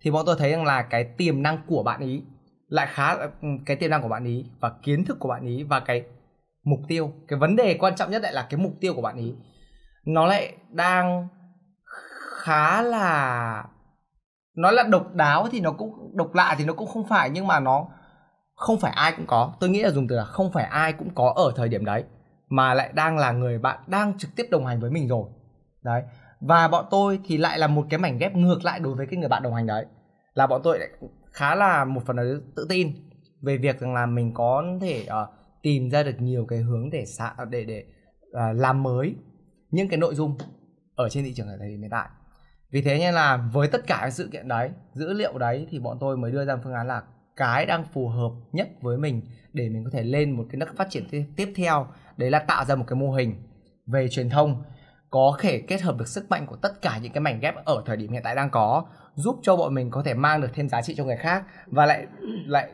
thì bọn tôi thấy rằng là cái tiềm năng của bạn ý lại khá ừ, cái tiềm năng của bạn ý và kiến thức của bạn ý và cái mục tiêu cái vấn đề quan trọng nhất lại là cái mục tiêu của bạn ý nó lại đang khá là nó là độc đáo thì nó cũng độc lạ thì nó cũng không phải nhưng mà nó không phải ai cũng có tôi nghĩ là dùng từ là không phải ai cũng có ở thời điểm đấy mà lại đang là người bạn đang trực tiếp đồng hành với mình rồi đấy và bọn tôi thì lại là một cái mảnh ghép ngược lại đối với cái người bạn đồng hành đấy là bọn tôi lại khá là một phần đấy tự tin về việc rằng là mình có thể uh, tìm ra được nhiều cái hướng để xạ để để uh, làm mới những cái nội dung ở trên thị trường ở thời điểm hiện tại vì thế nên là với tất cả các sự kiện đấy dữ liệu đấy thì bọn tôi mới đưa ra phương án là cái đang phù hợp nhất với mình để mình có thể lên một cái nấc phát triển tiếp theo đấy là tạo ra một cái mô hình về truyền thông có thể kết hợp được sức mạnh của tất cả những cái mảnh ghép ở thời điểm hiện tại đang có giúp cho bọn mình có thể mang được thêm giá trị cho người khác và lại lại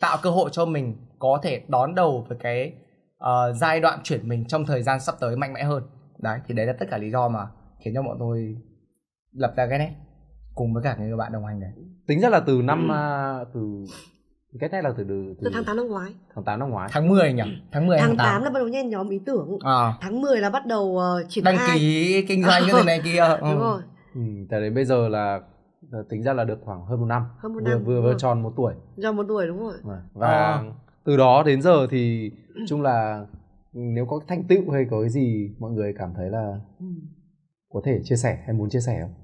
tạo cơ hội cho mình có thể đón đầu với cái uh, giai đoạn chuyển mình trong thời gian sắp tới mạnh mẽ hơn đấy thì đấy là tất cả lý do mà khiến cho bọn tôi lập ra cái này cùng với cả những người bạn đồng hành này tính ra là từ năm ừ. uh, từ cái này là từ từ, từ tháng 8 năm ngoái tháng 8 năm ngoái tháng 10 nhỉ tháng 10 tháng 8, 8 là bắt đầu nhen nhóm ý tưởng à. tháng 10 là bắt đầu uh, triển đăng ký kinh doanh thế này kia ừ. đúng rồi ừ, tại đến bây giờ là tính ra là được khoảng hơn một năm hơn một vừa, năm vừa vừa tròn một tuổi tròn một tuổi đúng rồi và à. từ đó đến giờ thì ừ. chung là nếu có thành tựu hay có cái gì mọi người cảm thấy là ừ. có thể chia sẻ hay muốn chia sẻ không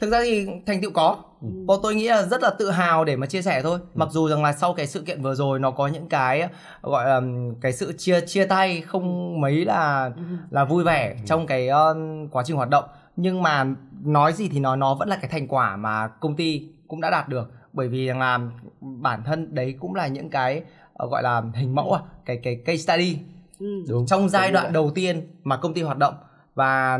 thực ra thì thành tựu có ừ. tôi nghĩ là rất là tự hào để mà chia sẻ thôi ừ. mặc dù rằng là sau cái sự kiện vừa rồi nó có những cái gọi là cái sự chia chia tay không mấy là ừ. là vui vẻ ừ. trong cái uh, quá trình hoạt động nhưng mà nói gì thì nói nó vẫn là cái thành quả mà công ty cũng đã đạt được bởi vì rằng là bản thân đấy cũng là những cái uh, gọi là hình mẫu à cái cái case study ừ. Đúng, trong giai đoạn đầu tiên mà công ty hoạt động và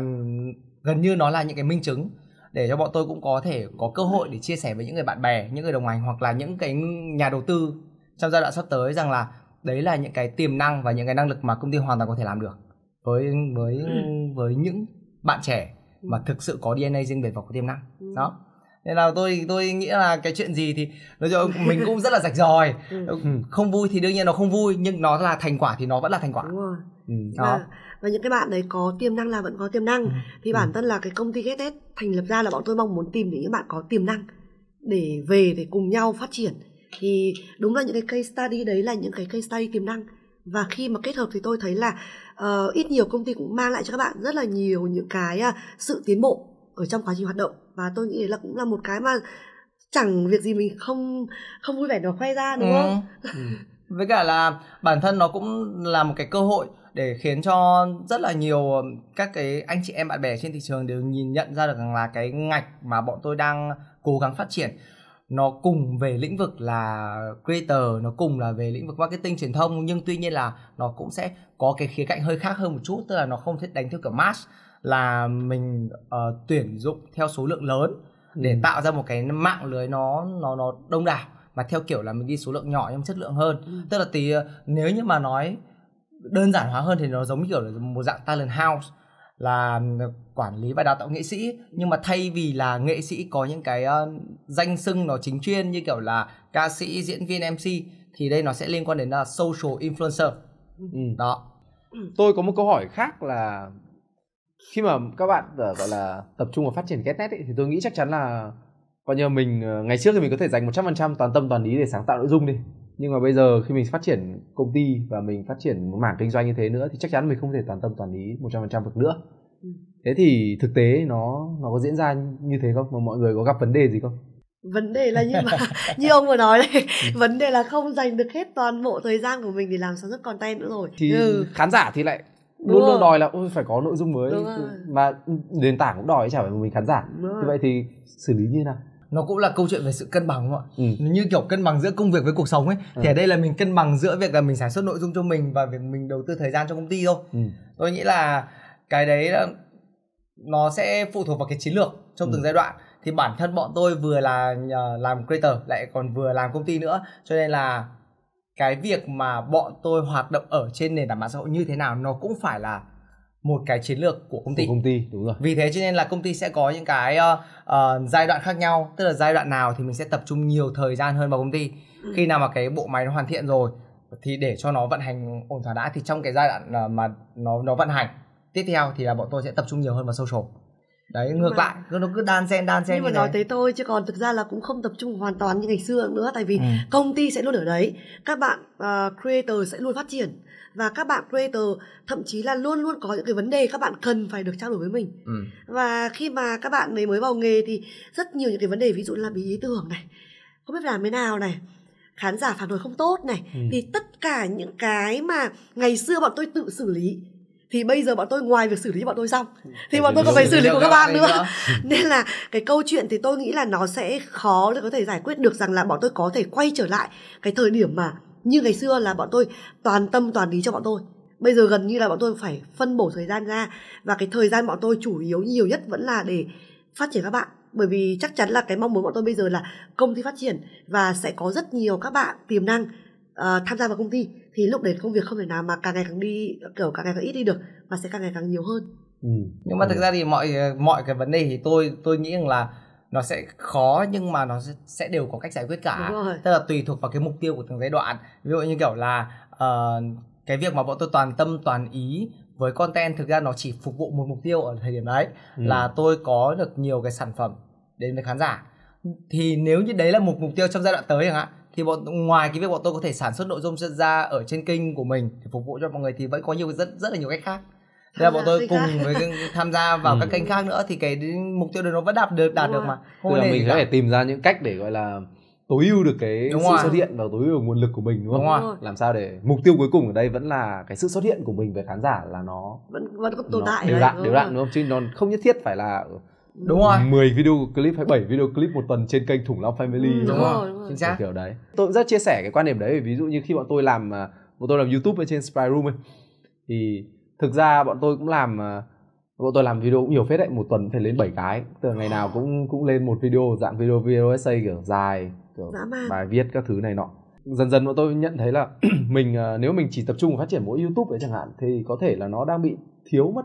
gần như nó là những cái minh chứng để cho bọn tôi cũng có thể có cơ hội để chia sẻ với những người bạn bè những người đồng hành hoặc là những cái nhà đầu tư trong giai đoạn sắp tới rằng là đấy là những cái tiềm năng và những cái năng lực mà công ty hoàn toàn có thể làm được với với ừ. với những bạn trẻ ừ. mà thực sự có DNA riêng biệt và có tiềm năng ừ. đó nên là tôi tôi nghĩ là cái chuyện gì thì nói chung mình cũng rất là rạch ròi không vui thì đương nhiên nó không vui nhưng nó là thành quả thì nó vẫn là thành quả đó và những cái bạn đấy có tiềm năng là vẫn có tiềm năng ừ. thì ừ. bản thân là cái công ty GetNet thành lập ra là bọn tôi mong muốn tìm những bạn có tiềm năng để về để cùng nhau phát triển thì đúng là những cái case study đấy là những cái case study tiềm năng và khi mà kết hợp thì tôi thấy là uh, ít nhiều công ty cũng mang lại cho các bạn rất là nhiều những cái uh, sự tiến bộ ở trong quá trình hoạt động và tôi nghĩ là cũng là một cái mà chẳng việc gì mình không không vui vẻ nó khoe ra đúng ừ. không ừ. với cả là bản thân nó cũng là một cái cơ hội để khiến cho rất là nhiều um, các cái anh chị em bạn bè trên thị trường đều nhìn nhận ra được rằng là cái ngạch mà bọn tôi đang cố gắng phát triển nó cùng về lĩnh vực là creator nó cùng là về lĩnh vực marketing truyền thông nhưng tuy nhiên là nó cũng sẽ có cái khía cạnh hơi khác hơn một chút tức là nó không thích đánh theo kiểu mass là mình uh, tuyển dụng theo số lượng lớn để ừ. tạo ra một cái mạng lưới nó nó nó đông đảo mà theo kiểu là mình đi số lượng nhỏ nhưng chất lượng hơn ừ. tức là tí ờ, nếu như mà nói đơn giản hóa hơn thì nó giống kiểu là một dạng talent house là quản lý và đào tạo nghệ sĩ nhưng mà thay vì là nghệ sĩ có những cái uh, danh sưng nó chính chuyên như kiểu là ca sĩ diễn viên mc thì đây nó sẽ liên quan đến là ờ, social influencer ừ. đó ừ. tôi có một câu hỏi khác là khi mà các bạn ờ, gọi là tập trung vào phát triển Getnet ấy, thì tôi nghĩ chắc chắn là coi như mình ngày trước thì mình có thể dành 100% toàn tâm toàn ý để sáng tạo nội dung đi nhưng mà bây giờ khi mình phát triển công ty và mình phát triển một mảng kinh doanh như thế nữa thì chắc chắn mình không thể toàn tâm toàn ý 100% được nữa ừ. thế thì thực tế nó nó có diễn ra như thế không mà mọi người có gặp vấn đề gì không vấn đề là như mà như ông vừa nói đấy ừ. vấn đề là không dành được hết toàn bộ thời gian của mình để làm sản xuất content nữa rồi thì ừ. khán giả thì lại luôn luôn đòi là ôi phải có nội dung mới mà nền tảng cũng đòi chả phải mình khán giả như vậy thì xử lý như thế nào nó cũng là câu chuyện về sự cân bằng không ạ ừ. như kiểu cân bằng giữa công việc với cuộc sống ấy ừ. thì ở đây là mình cân bằng giữa việc là mình sản xuất nội dung cho mình và việc mình đầu tư thời gian cho công ty thôi ừ. tôi nghĩ là cái đấy là nó sẽ phụ thuộc vào cái chiến lược trong ừ. từng giai đoạn thì bản thân bọn tôi vừa là làm creator lại còn vừa làm công ty nữa cho nên là cái việc mà bọn tôi hoạt động ở trên nền tảng mạng xã hội như thế nào nó cũng phải là một cái chiến lược của công ty của công ty đúng rồi vì thế cho nên là công ty sẽ có những cái uh, uh, giai đoạn khác nhau tức là giai đoạn nào thì mình sẽ tập trung nhiều thời gian hơn vào công ty ừ. khi nào mà cái bộ máy nó hoàn thiện rồi thì để cho nó vận hành ổn thỏa đã thì trong cái giai đoạn ờ, mà nó nó vận hành tiếp theo thì là bọn tôi sẽ tập trung nhiều hơn vào social đấy nhưng ngược mà... lại cứ nó cứ đan xen đan xen nhưng mà nói thế tới tôi chứ còn thực ra là cũng không tập trung hoàn toàn như ngày xưa nữa tại vì ừ. công ty sẽ luôn ở đấy các bạn uh, creator sẽ luôn phát triển và các bạn creator thậm chí là luôn luôn có những cái vấn đề các bạn cần phải được trao đổi với mình ừ. và khi mà các bạn mới mới vào nghề thì rất nhiều những cái vấn đề ví dụ là bị ý tưởng này không biết làm thế nào này khán giả phản hồi không tốt này ừ. thì tất cả những cái mà ngày xưa bọn tôi tự xử lý thì bây giờ bọn tôi ngoài việc xử lý bọn tôi xong ừ. thì bọn tôi còn phải xử lý của các bạn nữa nên là cái câu chuyện thì tôi nghĩ là nó sẽ khó để có thể giải quyết được rằng là bọn tôi có thể quay trở lại cái thời điểm mà như ngày xưa là bọn tôi toàn tâm toàn ý cho bọn tôi bây giờ gần như là bọn tôi phải phân bổ thời gian ra và cái thời gian bọn tôi chủ yếu nhiều nhất vẫn là để phát triển các bạn bởi vì chắc chắn là cái mong muốn bọn tôi bây giờ là công ty phát triển và sẽ có rất nhiều các bạn tiềm năng Ờ, tham gia vào công ty thì lúc đấy công việc không thể nào mà càng ngày càng đi kiểu càng ngày càng ít đi được mà sẽ càng ngày càng nhiều hơn ừ. nhưng mà thực ừ. ra thì mọi mọi cái vấn đề thì tôi tôi nghĩ rằng là nó sẽ khó nhưng mà nó sẽ đều có cách giải quyết cả tức là tùy thuộc vào cái mục tiêu của từng giai đoạn ví dụ như kiểu là uh, cái việc mà bọn tôi toàn tâm toàn ý với content thực ra nó chỉ phục vụ một mục tiêu ở thời điểm đấy ừ. là tôi có được nhiều cái sản phẩm đến với khán giả thì nếu như đấy là một mục tiêu trong giai đoạn tới chẳng hạn thì bọn ngoài cái việc bọn tôi có thể sản xuất nội dung ra ở trên kênh của mình để phục vụ cho mọi người thì vẫn có nhiều rất rất là nhiều cách khác đây là bọn tôi cùng với tham gia vào ừ. các kênh khác nữa thì cái mục tiêu đó nó vẫn đạt được đạt được mà không tức là mình sẽ phải tìm ra những cách để gọi là tối ưu được cái đúng sự rồi. xuất hiện và tối ưu nguồn lực của mình đúng không? Đúng rồi. Làm sao để mục tiêu cuối cùng ở đây vẫn là cái sự xuất hiện của mình về khán giả là nó vẫn vẫn có tồn tại đều đặn đều đặn đúng không? Chứ nó không nhất thiết phải là đúng rồi 10 video clip hay 7 video clip một tuần trên kênh thủng long family ừ, đúng, rồi, đúng rồi chính xác kiểu đấy tôi cũng rất chia sẻ cái quan điểm đấy ví dụ như khi bọn tôi làm à, bọn tôi làm youtube ở trên spy room ấy thì thực ra bọn tôi cũng làm à, bọn tôi làm video cũng nhiều phết đấy một tuần phải lên 7 cái từ ngày nào cũng cũng lên một video dạng video video essay kiểu dài kiểu bài viết các thứ này nọ dần dần bọn tôi nhận thấy là mình à, nếu mình chỉ tập trung phát triển mỗi youtube đấy chẳng hạn thì có thể là nó đang bị thiếu mất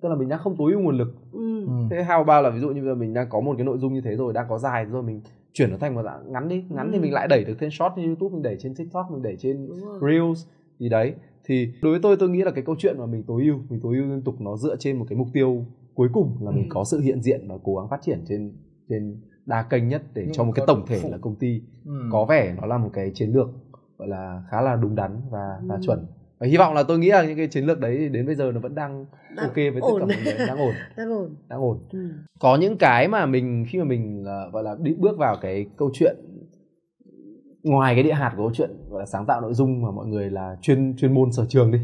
tức là mình đang không tối ưu nguồn lực ừ. ừ. thế how bao là ví dụ như giờ mình đang có một cái nội dung như thế rồi đang có dài rồi mình chuyển nó thành một dạng ngắn đi ngắn ừ. thì mình lại đẩy được trên short trên youtube mình đẩy trên tiktok mình đẩy trên reels gì đấy thì đối với tôi tôi nghĩ là cái câu chuyện mà mình tối ưu mình tối ưu liên tục nó dựa trên một cái mục tiêu cuối cùng là ừ. mình có sự hiện diện và cố gắng phát triển trên trên đa kênh nhất để Nhưng cho một cái tổng thể là công ty ừ. có vẻ nó là một cái chiến lược gọi là khá là đúng đắn và và ừ. chuẩn và hy vọng là tôi nghĩ là những cái chiến lược đấy đến bây giờ nó vẫn đang, đang ok với tất ổn. cả mọi người đang ổn đang ổn đang ổn ừ. có những cái mà mình khi mà mình uh, gọi là đi bước vào cái câu chuyện ngoài cái địa hạt của câu chuyện gọi là sáng tạo nội dung mà mọi người là chuyên chuyên môn sở trường đi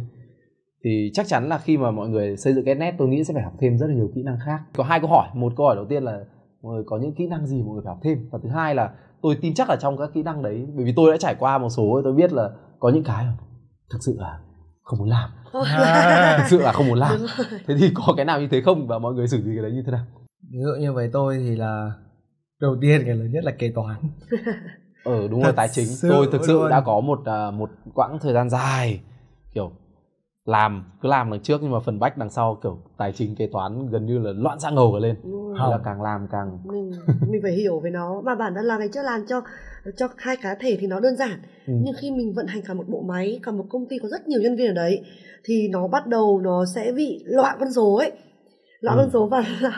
thì chắc chắn là khi mà mọi người xây dựng cái nét tôi nghĩ sẽ phải học thêm rất là nhiều kỹ năng khác có hai câu hỏi một câu hỏi đầu tiên là mọi người có những kỹ năng gì mọi người phải học thêm và thứ hai là tôi tin chắc là trong các kỹ năng đấy bởi vì tôi đã trải qua một số tôi biết là có những cái thực sự là không muốn làm à. thực sự là không muốn làm thế thì có cái nào như thế không và mọi người xử lý cái đấy như thế nào ví dụ như với tôi thì là đầu tiên cái lớn nhất là kế toán ở ờ, ừ, đúng thật rồi tài chính tôi thực sự luôn. đã có một à, một quãng thời gian dài kiểu làm cứ làm đằng trước nhưng mà phần bách đằng sau kiểu tài chính kế toán gần như là loạn sang ngầu cả lên ừ. là càng làm càng mình mình phải hiểu về nó mà bản thân làm này chưa làm cho cho hai cá thể thì nó đơn giản ừ. nhưng khi mình vận hành cả một bộ máy cả một công ty có rất nhiều nhân viên ở đấy thì nó bắt đầu nó sẽ bị loạn con số ấy lõa con ừ. số và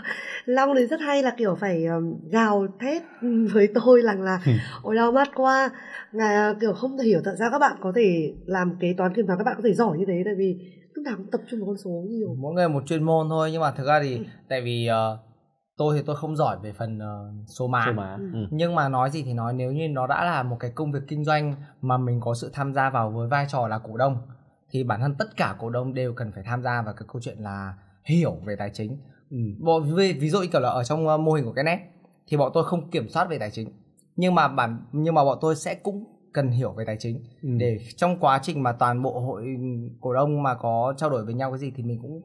long thì rất hay là kiểu phải gào thét với tôi rằng là ừ. ôi đau mắt quá Ngày, kiểu không thể hiểu tại sao các bạn có thể làm kế toán kiểm toán các bạn có thể giỏi như thế tại vì lúc nào cũng tập trung vào con số nhiều mỗi người một chuyên môn thôi nhưng mà thực ra thì ừ. tại vì uh, tôi thì tôi không giỏi về phần uh, số má, số má. Ừ. ừ. nhưng mà nói gì thì nói nếu như nó đã là một cái công việc kinh doanh mà mình có sự tham gia vào với vai trò là cổ đông thì bản thân tất cả cổ đông đều cần phải tham gia vào cái câu chuyện là hiểu về tài chính ừ. bọn ví, ví dụ như kiểu là ở trong ờ, mô hình của cái nét thì bọn tôi không kiểm soát về tài chính nhưng mà bản nhưng mà bọn tôi sẽ cũng cần hiểu về tài chính ừ. để trong quá trình mà toàn bộ hội cổ đông mà có trao đổi với nhau cái gì thì mình cũng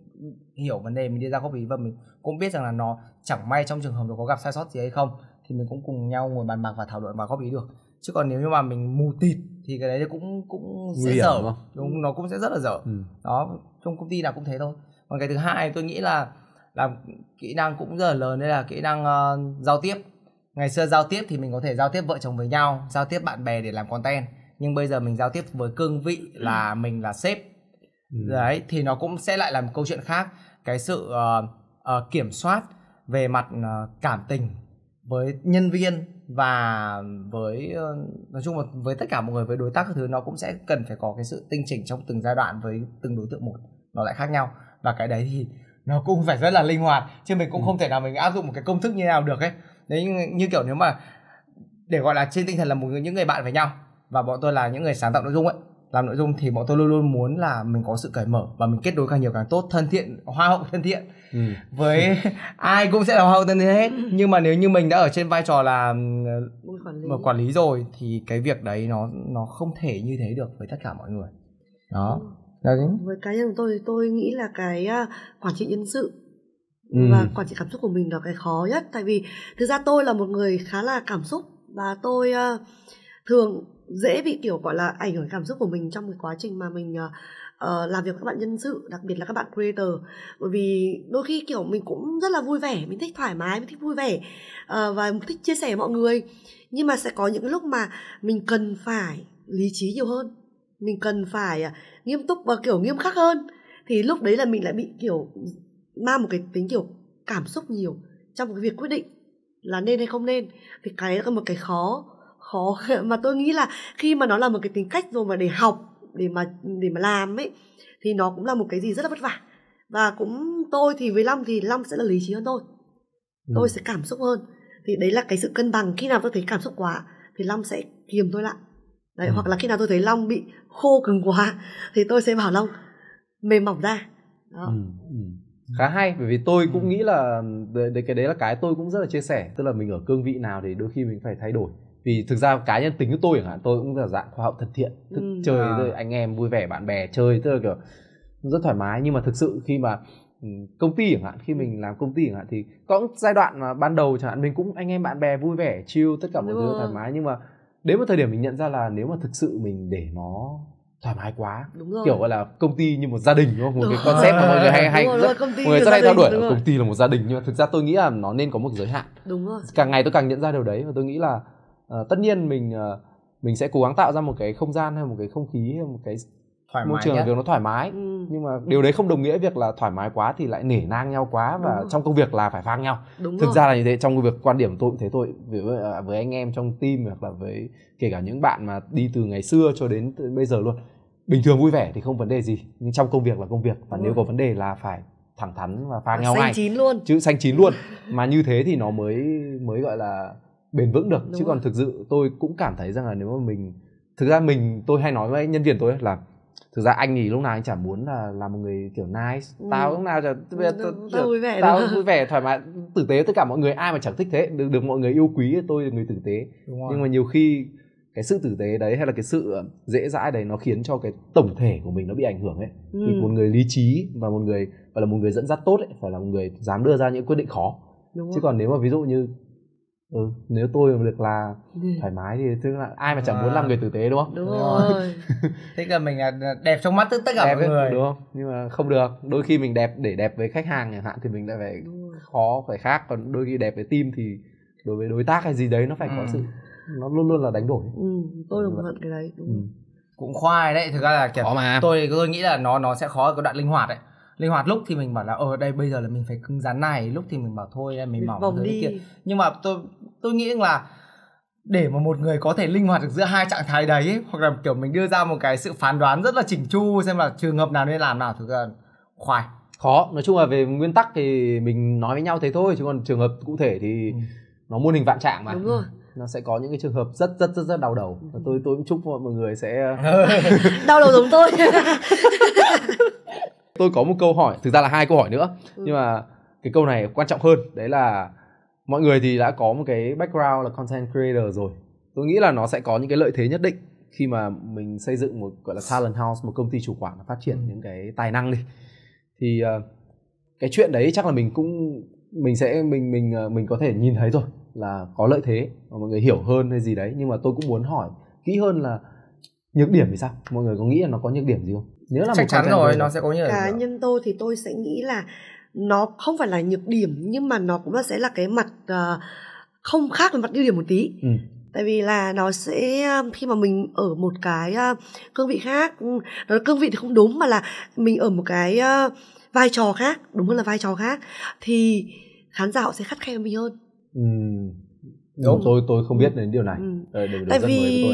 hiểu vấn đề mình đưa ra góp ý và mình cũng biết rằng là nó chẳng may trong trường hợp nó có gặp sai sót gì hay không thì mình cũng cùng nhau ngồi bàn bạc và thảo luận và góp ý được chứ còn nếu như mà mình mù tịt thì cái đấy cũng cũng sẽ dở đúng, nó cũng sẽ rất là dở ừ. đó trong công ty nào cũng thế thôi còn cái thứ hai tôi nghĩ là làm kỹ năng cũng rất là lớn đấy là kỹ năng uh, giao tiếp ngày xưa giao tiếp thì mình có thể giao tiếp vợ chồng với nhau giao tiếp bạn bè để làm content nhưng bây giờ mình giao tiếp với cương vị ừ. là ừ. mình là sếp ừ. đấy thì nó cũng sẽ lại là một câu chuyện khác cái sự uh, uh, kiểm soát về mặt uh, cảm tình với nhân viên và với nói chung là với tất cả mọi người với đối tác các thứ nó cũng sẽ cần phải có cái sự tinh chỉnh trong từng giai đoạn với từng đối tượng một nó lại khác nhau và cái đấy thì nó cũng phải rất là linh hoạt chứ mình cũng ừ. không thể nào mình áp dụng một cái công thức như nào được ấy đấy như, như kiểu nếu mà để gọi là trên tinh thần là một người, những người bạn với nhau và bọn tôi là những người sáng tạo nội dung ấy làm nội dung thì bọn tôi luôn luôn muốn là mình có sự cởi mở và mình kết nối càng nhiều càng tốt thân thiện hoa hậu thân thiện ừ. với ai cũng sẽ là hoa hậu thân thiện hết nhưng mà nếu như mình đã ở trên vai trò là ừ, quản lý. một quản lý rồi thì cái việc đấy nó nó không thể như thế được với tất cả mọi người đó ừ Đấy. với cá nhân của tôi tôi nghĩ là cái à, quản trị nhân sự ừ. và quản trị cảm xúc của mình là cái khó nhất tại vì thực ra tôi là một người khá là cảm xúc và tôi uh, thường dễ bị kiểu gọi là ảnh hưởng cảm xúc của mình trong cái quá trình mà mình uh, làm việc với các bạn nhân sự đặc biệt là các bạn creator bởi vì đôi khi kiểu mình cũng rất là vui vẻ mình thích thoải mái mình thích vui vẻ uh, và thích chia sẻ với mọi người nhưng mà sẽ có những lúc mà mình cần phải lý trí nhiều hơn mình cần phải à, nghiêm túc và kiểu nghiêm khắc hơn thì lúc đấy là mình lại bị kiểu mang một cái tính kiểu cảm xúc nhiều trong cái việc quyết định là nên hay không nên thì cái là một cái khó khó mà tôi nghĩ là khi mà nó là một cái tính cách rồi mà để học để mà để mà làm ấy thì nó cũng là một cái gì rất là vất vả và cũng tôi thì với long thì long sẽ là lý trí hơn tôi ừ. tôi sẽ cảm xúc hơn thì đấy là cái sự cân bằng khi nào tôi thấy cảm xúc quá thì long sẽ kiềm tôi lại đấy ừ. hoặc là khi nào tôi thấy long bị khô cứng quá thì tôi sẽ bảo long mềm mỏng ra đó. Ừ. Ừ. khá hay bởi vì tôi cũng ừ. nghĩ là đấy cái đấy là cái tôi cũng rất là chia sẻ tức là mình ở cương vị nào thì đôi khi mình phải thay đổi vì thực ra cá nhân tính của tôi chẳng hạn tôi cũng là dạng khoa học thân thiện thức ừ. chơi à. anh em vui vẻ bạn bè chơi tức là kiểu rất thoải mái nhưng mà thực sự khi mà ừ, công ty chẳng hạn khi ừ. mình làm công ty chẳng hạn thì có giai đoạn mà ban đầu chẳng hạn mình cũng anh em bạn bè vui vẻ chill tất cả mọi thứ thoải mái nhưng mà đến một thời điểm mình nhận ra là nếu mà thực sự mình để nó thoải mái quá đúng rồi. kiểu gọi là công ty như một gia đình đúng không một đúng cái ờ. concept mà mọi người hay hay rất, mọi người rất hay theo đuổi công ty là một gia đình nhưng mà thực ra tôi nghĩ là nó nên có một giới hạn đúng rồi càng ngày tôi càng nhận ra điều đấy và tôi nghĩ là uh, tất nhiên mình uh, mình sẽ cố gắng tạo ra một cái không gian hay một cái không khí hay một cái thoải môi trường làm việc nó thoải mái ừ. nhưng mà điều đấy không đồng nghĩa việc là thoải mái quá thì lại nể nang nhau quá và Đúng trong công việc là phải phang nhau Đúng thực rồi. ra là như thế trong công việc quan điểm tôi cũng thế thôi với, à, với anh em trong team hoặc là với kể cả những bạn mà đi từ ngày xưa cho đến bây giờ luôn bình thường vui vẻ thì không vấn đề gì nhưng trong công việc là công việc và Đúng nếu rồi. có vấn đề là phải thẳng thắn và phang nhau xanh ngay chín luôn chứ xanh chín luôn mà như thế thì nó mới mới gọi là bền vững được Đúng chứ rồi. còn thực sự tôi cũng cảm thấy rằng là nếu mà mình thực ra mình tôi hay nói với nhân viên tôi là thực ra anh thì lúc nào anh chả muốn là là một người kiểu nice ừ. tao lúc nào chả tao, tao, tao vui vẻ tao vui vẻ thoải mái tử tế tất cả mọi người ai mà chẳng thích thế được, được mọi người yêu quý tôi là người tử tế nhưng mà nhiều khi cái sự tử tế đấy hay là cái sự ờ, dễ dãi đấy nó khiến cho cái tổng thể của mình nó bị ảnh hưởng ấy ừ. thì một người lý trí và một người và là một người dẫn dắt tốt ấy phải là một người dám đưa ra những quyết định khó Đúng chứ rồi. còn nếu mà ví dụ như ừ nếu tôi mà được là ừ. thoải mái thì tức là ai mà chẳng à. muốn làm vâng. người tử tế đúng không đúng, rồi thế là mình là đẹp trong mắt tất cả đẹp mọi người đúng không nhưng mà không được đôi khi mình đẹp để đẹp với khách hàng chẳng hạn thì mình lại phải khó phải khác còn đôi khi đẹp với team thì đối với đối tác hay gì đấy nó phải ừ. có sự nó luôn luôn là đánh đổi ừ, tôi đồng thuận cái đấy đúng. Ừ. cũng khoai đấy thực ra là kiểu khó mà. tôi tôi nghĩ là nó nó sẽ khó ở cái đoạn linh hoạt đấy linh hoạt lúc thì mình bảo là ở ờ, đây bây giờ là mình phải cứng rắn này lúc thì mình bảo thôi mình mỏng thứ kia nhưng mà tôi tôi nghĩ là để mà một người có thể linh hoạt được giữa hai trạng thái đấy hoặc là kiểu mình đưa ra một cái sự phán đoán rất là chỉnh chu xem là trường hợp nào nên làm nào thực ra khoai khó nói chung là về nguyên tắc thì mình nói với nhau thế thôi chứ còn trường hợp cụ thể thì ừ. nó muôn hình vạn trạng mà đúng rồi ừ. nó sẽ có những cái trường hợp rất rất rất rất đau đầu và ừ. tôi tôi cũng chúc mọi người sẽ đau đầu giống tôi tôi có một câu hỏi thực ra là hai câu hỏi nữa ừ. nhưng mà cái câu này quan trọng hơn đấy là mọi người thì đã có một cái background là content creator rồi tôi nghĩ là nó sẽ có những cái lợi thế nhất định khi mà mình xây dựng một gọi là talent house một công ty chủ quản phát triển ừ. những cái tài năng đi thì ờ, cái chuyện đấy chắc là mình cũng mình sẽ mình mình ờ, mình có thể nhìn thấy rồi là có lợi thế và mọi người hiểu hơn hay gì đấy nhưng mà tôi cũng muốn hỏi kỹ hơn là nhược điểm thì sao mọi người có nghĩ là nó có nhược điểm gì không nếu là chắc chắn rồi nó sẽ có những cá nhân tôi thì tôi sẽ nghĩ là nó không phải là nhược điểm nhưng mà nó cũng sẽ là cái mặt uh, không khác với mặt ưu điểm một tí ừ. tại vì là nó sẽ khi mà mình ở một cái uh, cương vị khác ừ, nó cương vị thì không đúng mà là mình ở một cái uh, vai trò khác đúng hơn là vai trò khác thì khán giả họ sẽ khắt khe mình hơn ừ đúng tôi tôi không biết đến điều này ừ. Ờ, tại vì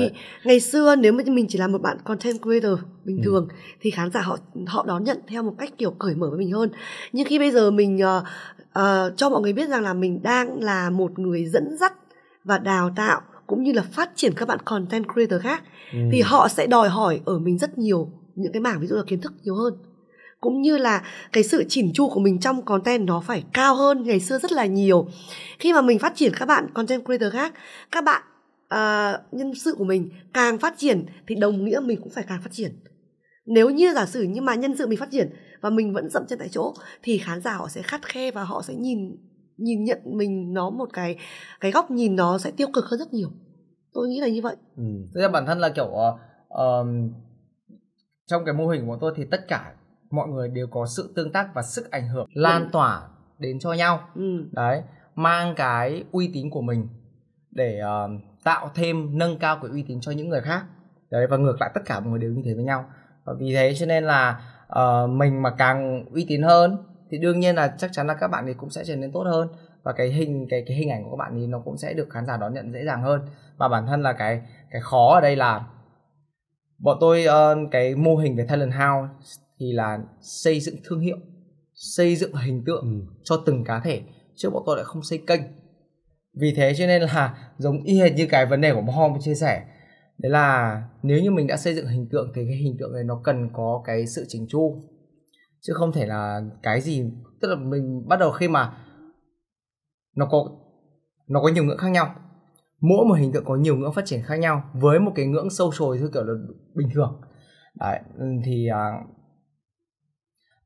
ngày xưa nếu mà mình chỉ là một bạn content creator bình ừ. thường thì khán giả họ họ đón nhận theo một cách kiểu cởi mở với mình hơn nhưng khi bây giờ mình uh, uh, cho mọi người biết rằng là mình đang là một người dẫn dắt và đào tạo cũng như là phát triển các bạn content creator khác ừ. thì họ sẽ đòi hỏi ở mình rất nhiều những cái mảng ví dụ là kiến thức nhiều hơn cũng như là cái sự chỉnh chu của mình trong content nó phải cao hơn ngày xưa rất là nhiều khi mà mình phát triển các bạn content creator khác các bạn uh, nhân sự của mình càng phát triển thì đồng nghĩa mình cũng phải càng phát triển nếu như giả sử nhưng mà nhân sự mình phát triển và mình vẫn dậm chân tại chỗ thì khán giả họ sẽ khắt khe và họ sẽ nhìn nhìn nhận mình nó một cái cái góc nhìn nó sẽ tiêu cực hơn rất nhiều tôi nghĩ là như vậy ừ. tức là bản thân là kiểu uh, trong cái mô hình của tôi thì tất cả mọi người đều có sự tương tác và sức ảnh hưởng lan ừ. tỏa đến cho nhau ừ. đấy mang cái uy tín của mình để uh, tạo thêm nâng cao cái uy tín cho những người khác đấy và ngược lại tất cả mọi người đều như thế với nhau và vì thế cho nên là uh, mình mà càng uy tín hơn thì đương nhiên là chắc chắn là các bạn ấy cũng sẽ trở nên tốt hơn và cái hình cái cái hình ảnh của các bạn ấy nó cũng sẽ được khán giả đón nhận dễ dàng hơn và bản thân là cái cái khó ở đây là bọn tôi uh, cái mô hình về talent house thì là xây dựng thương hiệu xây dựng hình tượng ừ. cho từng cá thể chứ bọn tôi lại không xây kênh vì thế cho nên là giống y hệt như cái vấn đề của Hom chia sẻ đấy là nếu như mình đã xây dựng hình tượng thì cái hình tượng này nó cần có cái sự chỉnh chu chứ không thể là cái gì tức là mình bắt đầu khi mà nó có nó có nhiều ngưỡng khác nhau mỗi một hình tượng có nhiều ngưỡng phát triển khác nhau với một cái ngưỡng sâu sồi theo kiểu là bình thường đấy, thì à,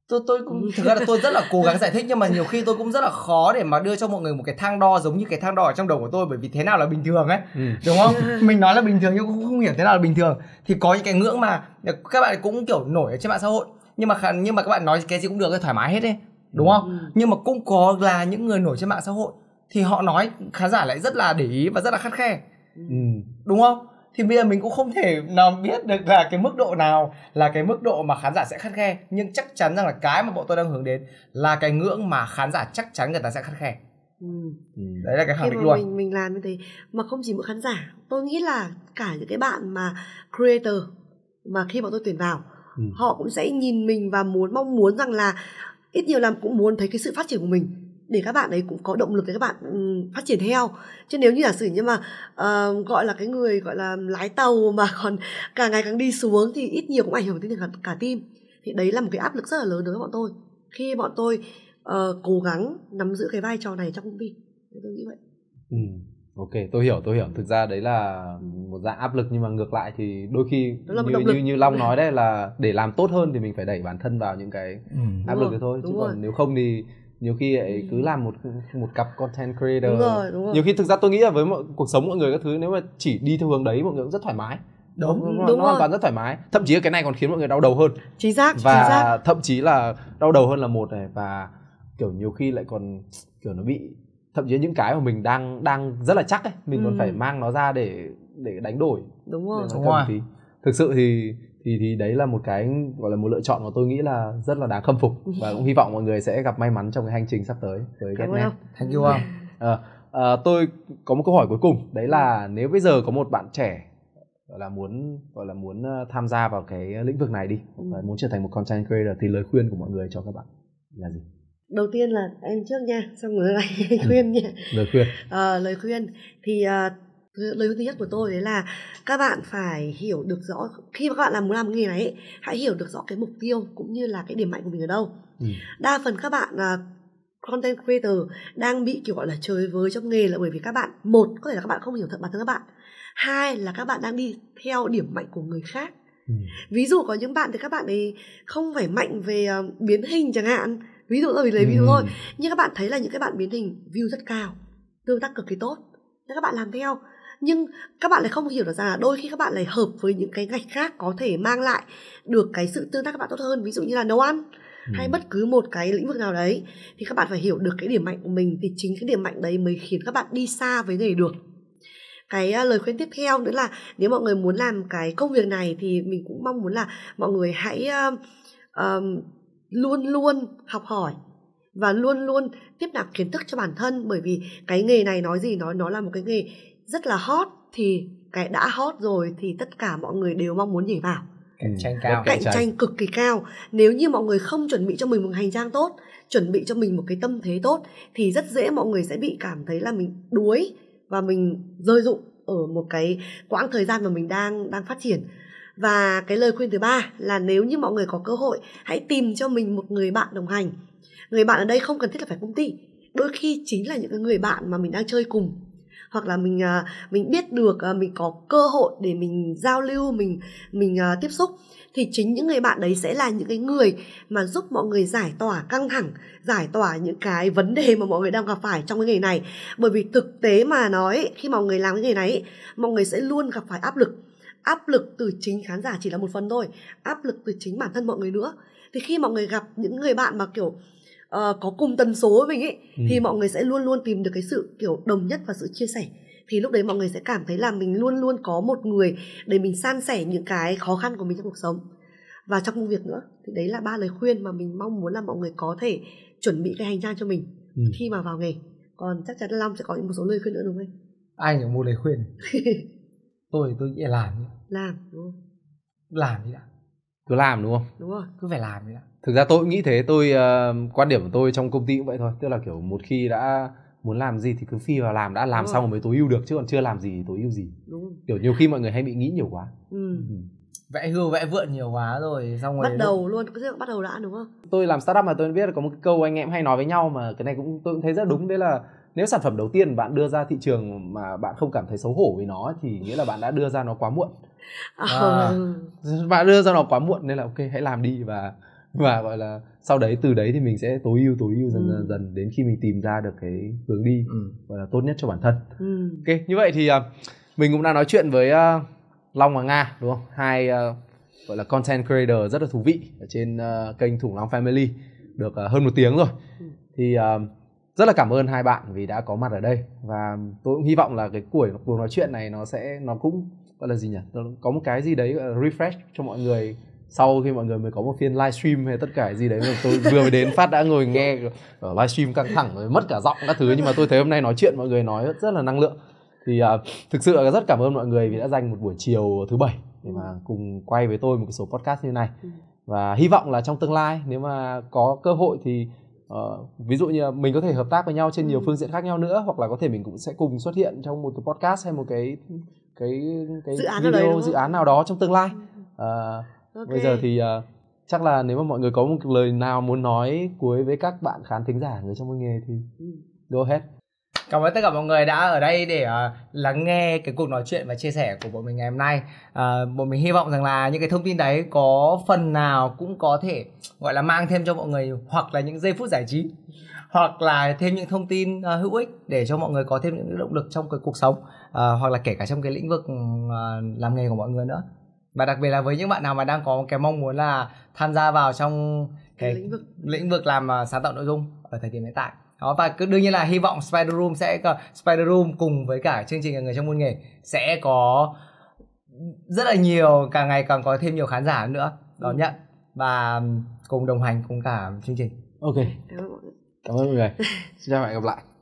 tôi tôi cũng thực ra là tôi rất là cố gắng giải thích nhưng mà nhiều khi tôi cũng rất là khó để mà đưa cho mọi người một cái thang đo giống như cái thang đo ở trong đầu của tôi bởi vì thế nào là bình thường ấy ừ. đúng không mình nói là bình thường nhưng cũng không hiểu thế nào là bình thường thì có những cái ngưỡng mà các bạn cũng kiểu nổi ở trên mạng xã hội nhưng mà nhưng mà các bạn nói cái gì cũng được thoải mái hết đấy đúng không ừ. nhưng mà cũng có là những người nổi trên mạng xã hội thì họ nói khán giả lại rất là để ý và rất là khắt khe ừ. ừ. đúng không thì bây giờ mình cũng không thể nào biết được là cái mức độ nào là cái mức độ mà khán giả sẽ khắt khe nhưng chắc chắn rằng là cái mà bọn tôi đang hướng đến là cái ngưỡng mà khán giả chắc chắn người ta sẽ khắt khe ừ. ừ. đấy là cái khẳng định luôn mình mình làm như thế mà không chỉ mỗi khán giả tôi nghĩ là cả những cái bạn mà creator mà khi bọn tôi tuyển vào ừ. họ cũng sẽ nhìn mình và muốn mong muốn rằng là ít nhiều làm cũng muốn thấy cái sự phát triển của mình để các bạn ấy cũng có động lực để các bạn ừ, phát triển theo chứ nếu như giả sử như mà uh, gọi là cái người gọi là lái tàu mà còn càng ngày càng đi xuống thì ít nhiều cũng ảnh hưởng đến cả, cả team thì đấy là một cái áp lực rất là lớn đối với bọn tôi khi bọn tôi uh, cố gắng nắm giữ cái vai trò này trong công ty tôi nghĩ vậy ừ. Ok, tôi hiểu, tôi hiểu. Thực ra đấy là một dạng áp lực nhưng mà ngược lại thì đôi khi như, như như Long nói đấy là để làm tốt hơn thì mình phải đẩy bản thân vào những cái ừ. áp lực đấy thôi. Chứ còn nếu không thì nhiều khi lại cứ ừ. làm một một cặp content creator đúng rồi, đúng rồi. nhiều khi thực ra tôi nghĩ là với mọi, cuộc sống mọi người các thứ nếu mà chỉ đi theo hướng đấy mọi người cũng rất thoải mái đúng, đúng nó rồi. hoàn toàn rất thoải mái thậm chí cái này còn khiến mọi người đau đầu hơn chính xác và chính xác. thậm chí là đau đầu hơn là một này và kiểu nhiều khi lại còn kiểu nó bị thậm chí những cái mà mình đang đang rất là chắc ấy mình ừ. còn phải mang nó ra để để đánh đổi đúng rồi đúng rồi thực sự thì thì thì đấy là một cái gọi là một lựa chọn mà tôi nghĩ là rất là đáng khâm phục và cũng hy vọng mọi người sẽ gặp may mắn trong cái hành trình sắp tới với Vietnam. Thank you ông. À, à, tôi có một câu hỏi cuối cùng đấy là ừ. nếu bây giờ có một bạn trẻ gọi là muốn gọi là muốn ờ, tham gia vào cái lĩnh vực này đi ừ. và muốn trở thành một content creator thì lời khuyên của mọi người cho các bạn là gì? Đầu tiên là em trước nha, xong rồi anh khuyên nha. lời khuyên. À, lời khuyên thì à, lời khuyên thứ nhất của tôi đấy là các bạn phải hiểu được rõ khi mà các bạn làm muốn làm nghề này hãy hiểu được rõ cái mục tiêu cũng như là cái điểm mạnh của mình ở đâu ừ. đa phần các bạn à, content creator đang bị kiểu gọi là chơi với trong nghề là bởi vì các bạn một có thể là các bạn không hiểu thật bản thân các bạn hai là các bạn đang đi theo điểm mạnh của người khác ừ. ví dụ có những bạn thì các bạn ấy không phải mạnh về à, biến hình chẳng hạn ví dụ tôi lấy ví dụ ừ. thôi nhưng các bạn thấy là những cái bạn biến hình view rất cao tương tác cực kỳ tốt nên các bạn làm theo nhưng các bạn lại không hiểu được rằng là đôi khi các bạn lại hợp với những cái ngành khác có thể mang lại được cái sự tương tác các bạn tốt hơn ví dụ như là nấu ăn ừ. hay bất cứ một cái lĩnh vực nào đấy thì các bạn phải hiểu được cái điểm mạnh của mình thì chính cái điểm mạnh đấy mới khiến các bạn đi xa với nghề được cái à, lời khuyên tiếp theo nữa là nếu mọi người muốn làm cái công việc này thì mình cũng mong muốn là mọi người hãy um, um, luôn luôn học hỏi và luôn luôn tiếp nạp kiến thức cho bản thân bởi vì cái nghề này nói gì nói nó là một cái nghề rất là hot thì cái đã hot rồi thì tất cả mọi người đều mong muốn nhảy vào cạnh tranh cao cạnh tranh cực kỳ cao nếu như mọi người không chuẩn bị cho mình một hành trang tốt chuẩn bị cho mình một cái tâm thế tốt thì rất dễ mọi người sẽ bị cảm thấy là mình đuối và mình rơi rụng ở một cái quãng thời gian mà mình đang đang phát triển và cái lời khuyên thứ ba là nếu như mọi người có cơ hội hãy tìm cho mình một người bạn đồng hành người bạn ở đây không cần thiết là phải công ty đôi khi chính là những cái người bạn mà mình đang chơi cùng hoặc là mình à, mình biết được à, mình có cơ hội để mình giao lưu mình mình à, tiếp xúc thì chính những người bạn đấy sẽ là những cái người mà giúp mọi người giải tỏa căng thẳng giải tỏa những cái vấn đề mà mọi người đang gặp phải trong cái nghề này bởi vì thực tế mà nói khi mọi người làm cái nghề này mọi người sẽ luôn gặp phải áp lực áp lực từ chính khán giả chỉ là một phần thôi áp lực từ chính bản thân mọi người nữa thì khi mọi người gặp những người bạn mà kiểu uh, có cùng tần số với mình ấy ừ. thì mọi người sẽ luôn luôn tìm được cái sự kiểu đồng nhất và sự chia sẻ thì lúc đấy mọi người sẽ cảm thấy là mình luôn luôn có một người để mình san sẻ những cái khó khăn của mình trong cuộc sống và trong công việc nữa thì đấy là ba lời khuyên mà mình mong muốn là mọi người có thể chuẩn bị cái hành trang cho mình ừ. khi mà vào nghề còn chắc chắn là long sẽ có một số lời khuyên nữa đúng không anh có một lời khuyên tôi tôi nghĩ là làm làm đúng không? làm đi đã cứ làm đúng không đúng rồi cứ phải làm đi đã thực ra tôi cũng nghĩ thế tôi uh, quan điểm của tôi trong công ty cũng vậy thôi tức là kiểu một khi đã muốn làm gì thì cứ phi vào làm đã làm Đúng xong rồi mới tối ưu được chứ còn chưa làm gì thì tối ưu gì Đúng. kiểu nhiều khi mọi người hay bị nghĩ nhiều quá ừ. Ừ vẽ hươu vẽ vượn nhiều quá rồi xong rồi bắt đầu lúc... luôn cứ bắt đầu đã đúng không tôi làm startup mà tôi biết là có một cái câu anh em hay nói với nhau mà cái này cũng tôi cũng thấy rất đúng đấy là nếu sản phẩm đầu tiên bạn đưa ra thị trường mà bạn không cảm thấy xấu hổ với nó thì nghĩa là bạn đã đưa ra nó quá muộn à. à. bạn đưa ra nó quá muộn nên là ok hãy làm đi và và gọi là sau đấy từ đấy thì mình sẽ tối ưu tối ưu dần ừ. dần dần đến khi mình tìm ra được cái hướng đi ừ. gọi là tốt nhất cho bản thân ừ. ok như vậy thì à, mình cũng đã nói chuyện với à, long và nga đúng không hai à, gọi là content creator rất là thú vị ở trên kênh thủng long family được hơn một tiếng rồi ừ. thì rất là cảm ơn hai bạn vì đã có mặt ở đây và tôi cũng hy vọng là cái cuối cuộc nói chuyện này nó sẽ nó cũng gọi là gì nhỉ có một cái gì đấy refresh cho mọi người sau khi mọi người mới có một phiên livestream hay tất cả gì đấy mà tôi vừa mới đến phát đã ngồi nghe ở ờ, livestream căng thẳng rồi mất cả giọng các thứ nhưng mà tôi thấy hôm nay nói chuyện mọi người nói rất là năng lượng thì uh, thực sự là rất cảm ơn mọi người vì đã dành một buổi chiều thứ bảy để mà cùng quay với tôi một cái số podcast như này ừ. và hy vọng là trong tương lai nếu mà có cơ hội thì Uh, ví dụ như mình có thể hợp tác với nhau trên nhiều ừ. phương diện khác nhau nữa hoặc là có thể mình cũng sẽ cùng xuất hiện trong một cái podcast hay một cái cái cái dự video đấy, dự án nào đó trong tương lai uh, okay. bây giờ thì uh, chắc là nếu mà mọi người có một lời nào muốn nói cuối với các bạn khán thính giả người trong môi nghề thì ừ. go hết cảm ơn tất cả mọi người đã ở đây để uh, lắng nghe cái cuộc nói chuyện và chia sẻ của bọn mình ngày hôm nay uh, bọn mình hy vọng rằng là những cái thông tin đấy có phần nào cũng có thể gọi là mang thêm cho mọi người hoặc là những giây phút giải trí hoặc là thêm những thông tin uh, hữu ích để cho mọi người có thêm những động lực trong cái cuộc sống uh, hoặc là kể cả trong cái lĩnh vực uh, làm nghề của mọi người nữa và đặc biệt là với những bạn nào mà đang có cái mong muốn là tham gia vào trong cái lĩnh vực lĩnh vực làm uh, sáng tạo nội dung ở thời điểm hiện tại đó và cứ đương nhiên là hy vọng Spider Room sẽ Spider Room cùng với cả chương trình người trong môn nghề sẽ có rất là nhiều càng ngày càng có thêm nhiều khán giả nữa đón ừ. nhận và cùng đồng hành cùng cả chương trình ok cảm ơn mọi người xin chào và hẹn gặp lại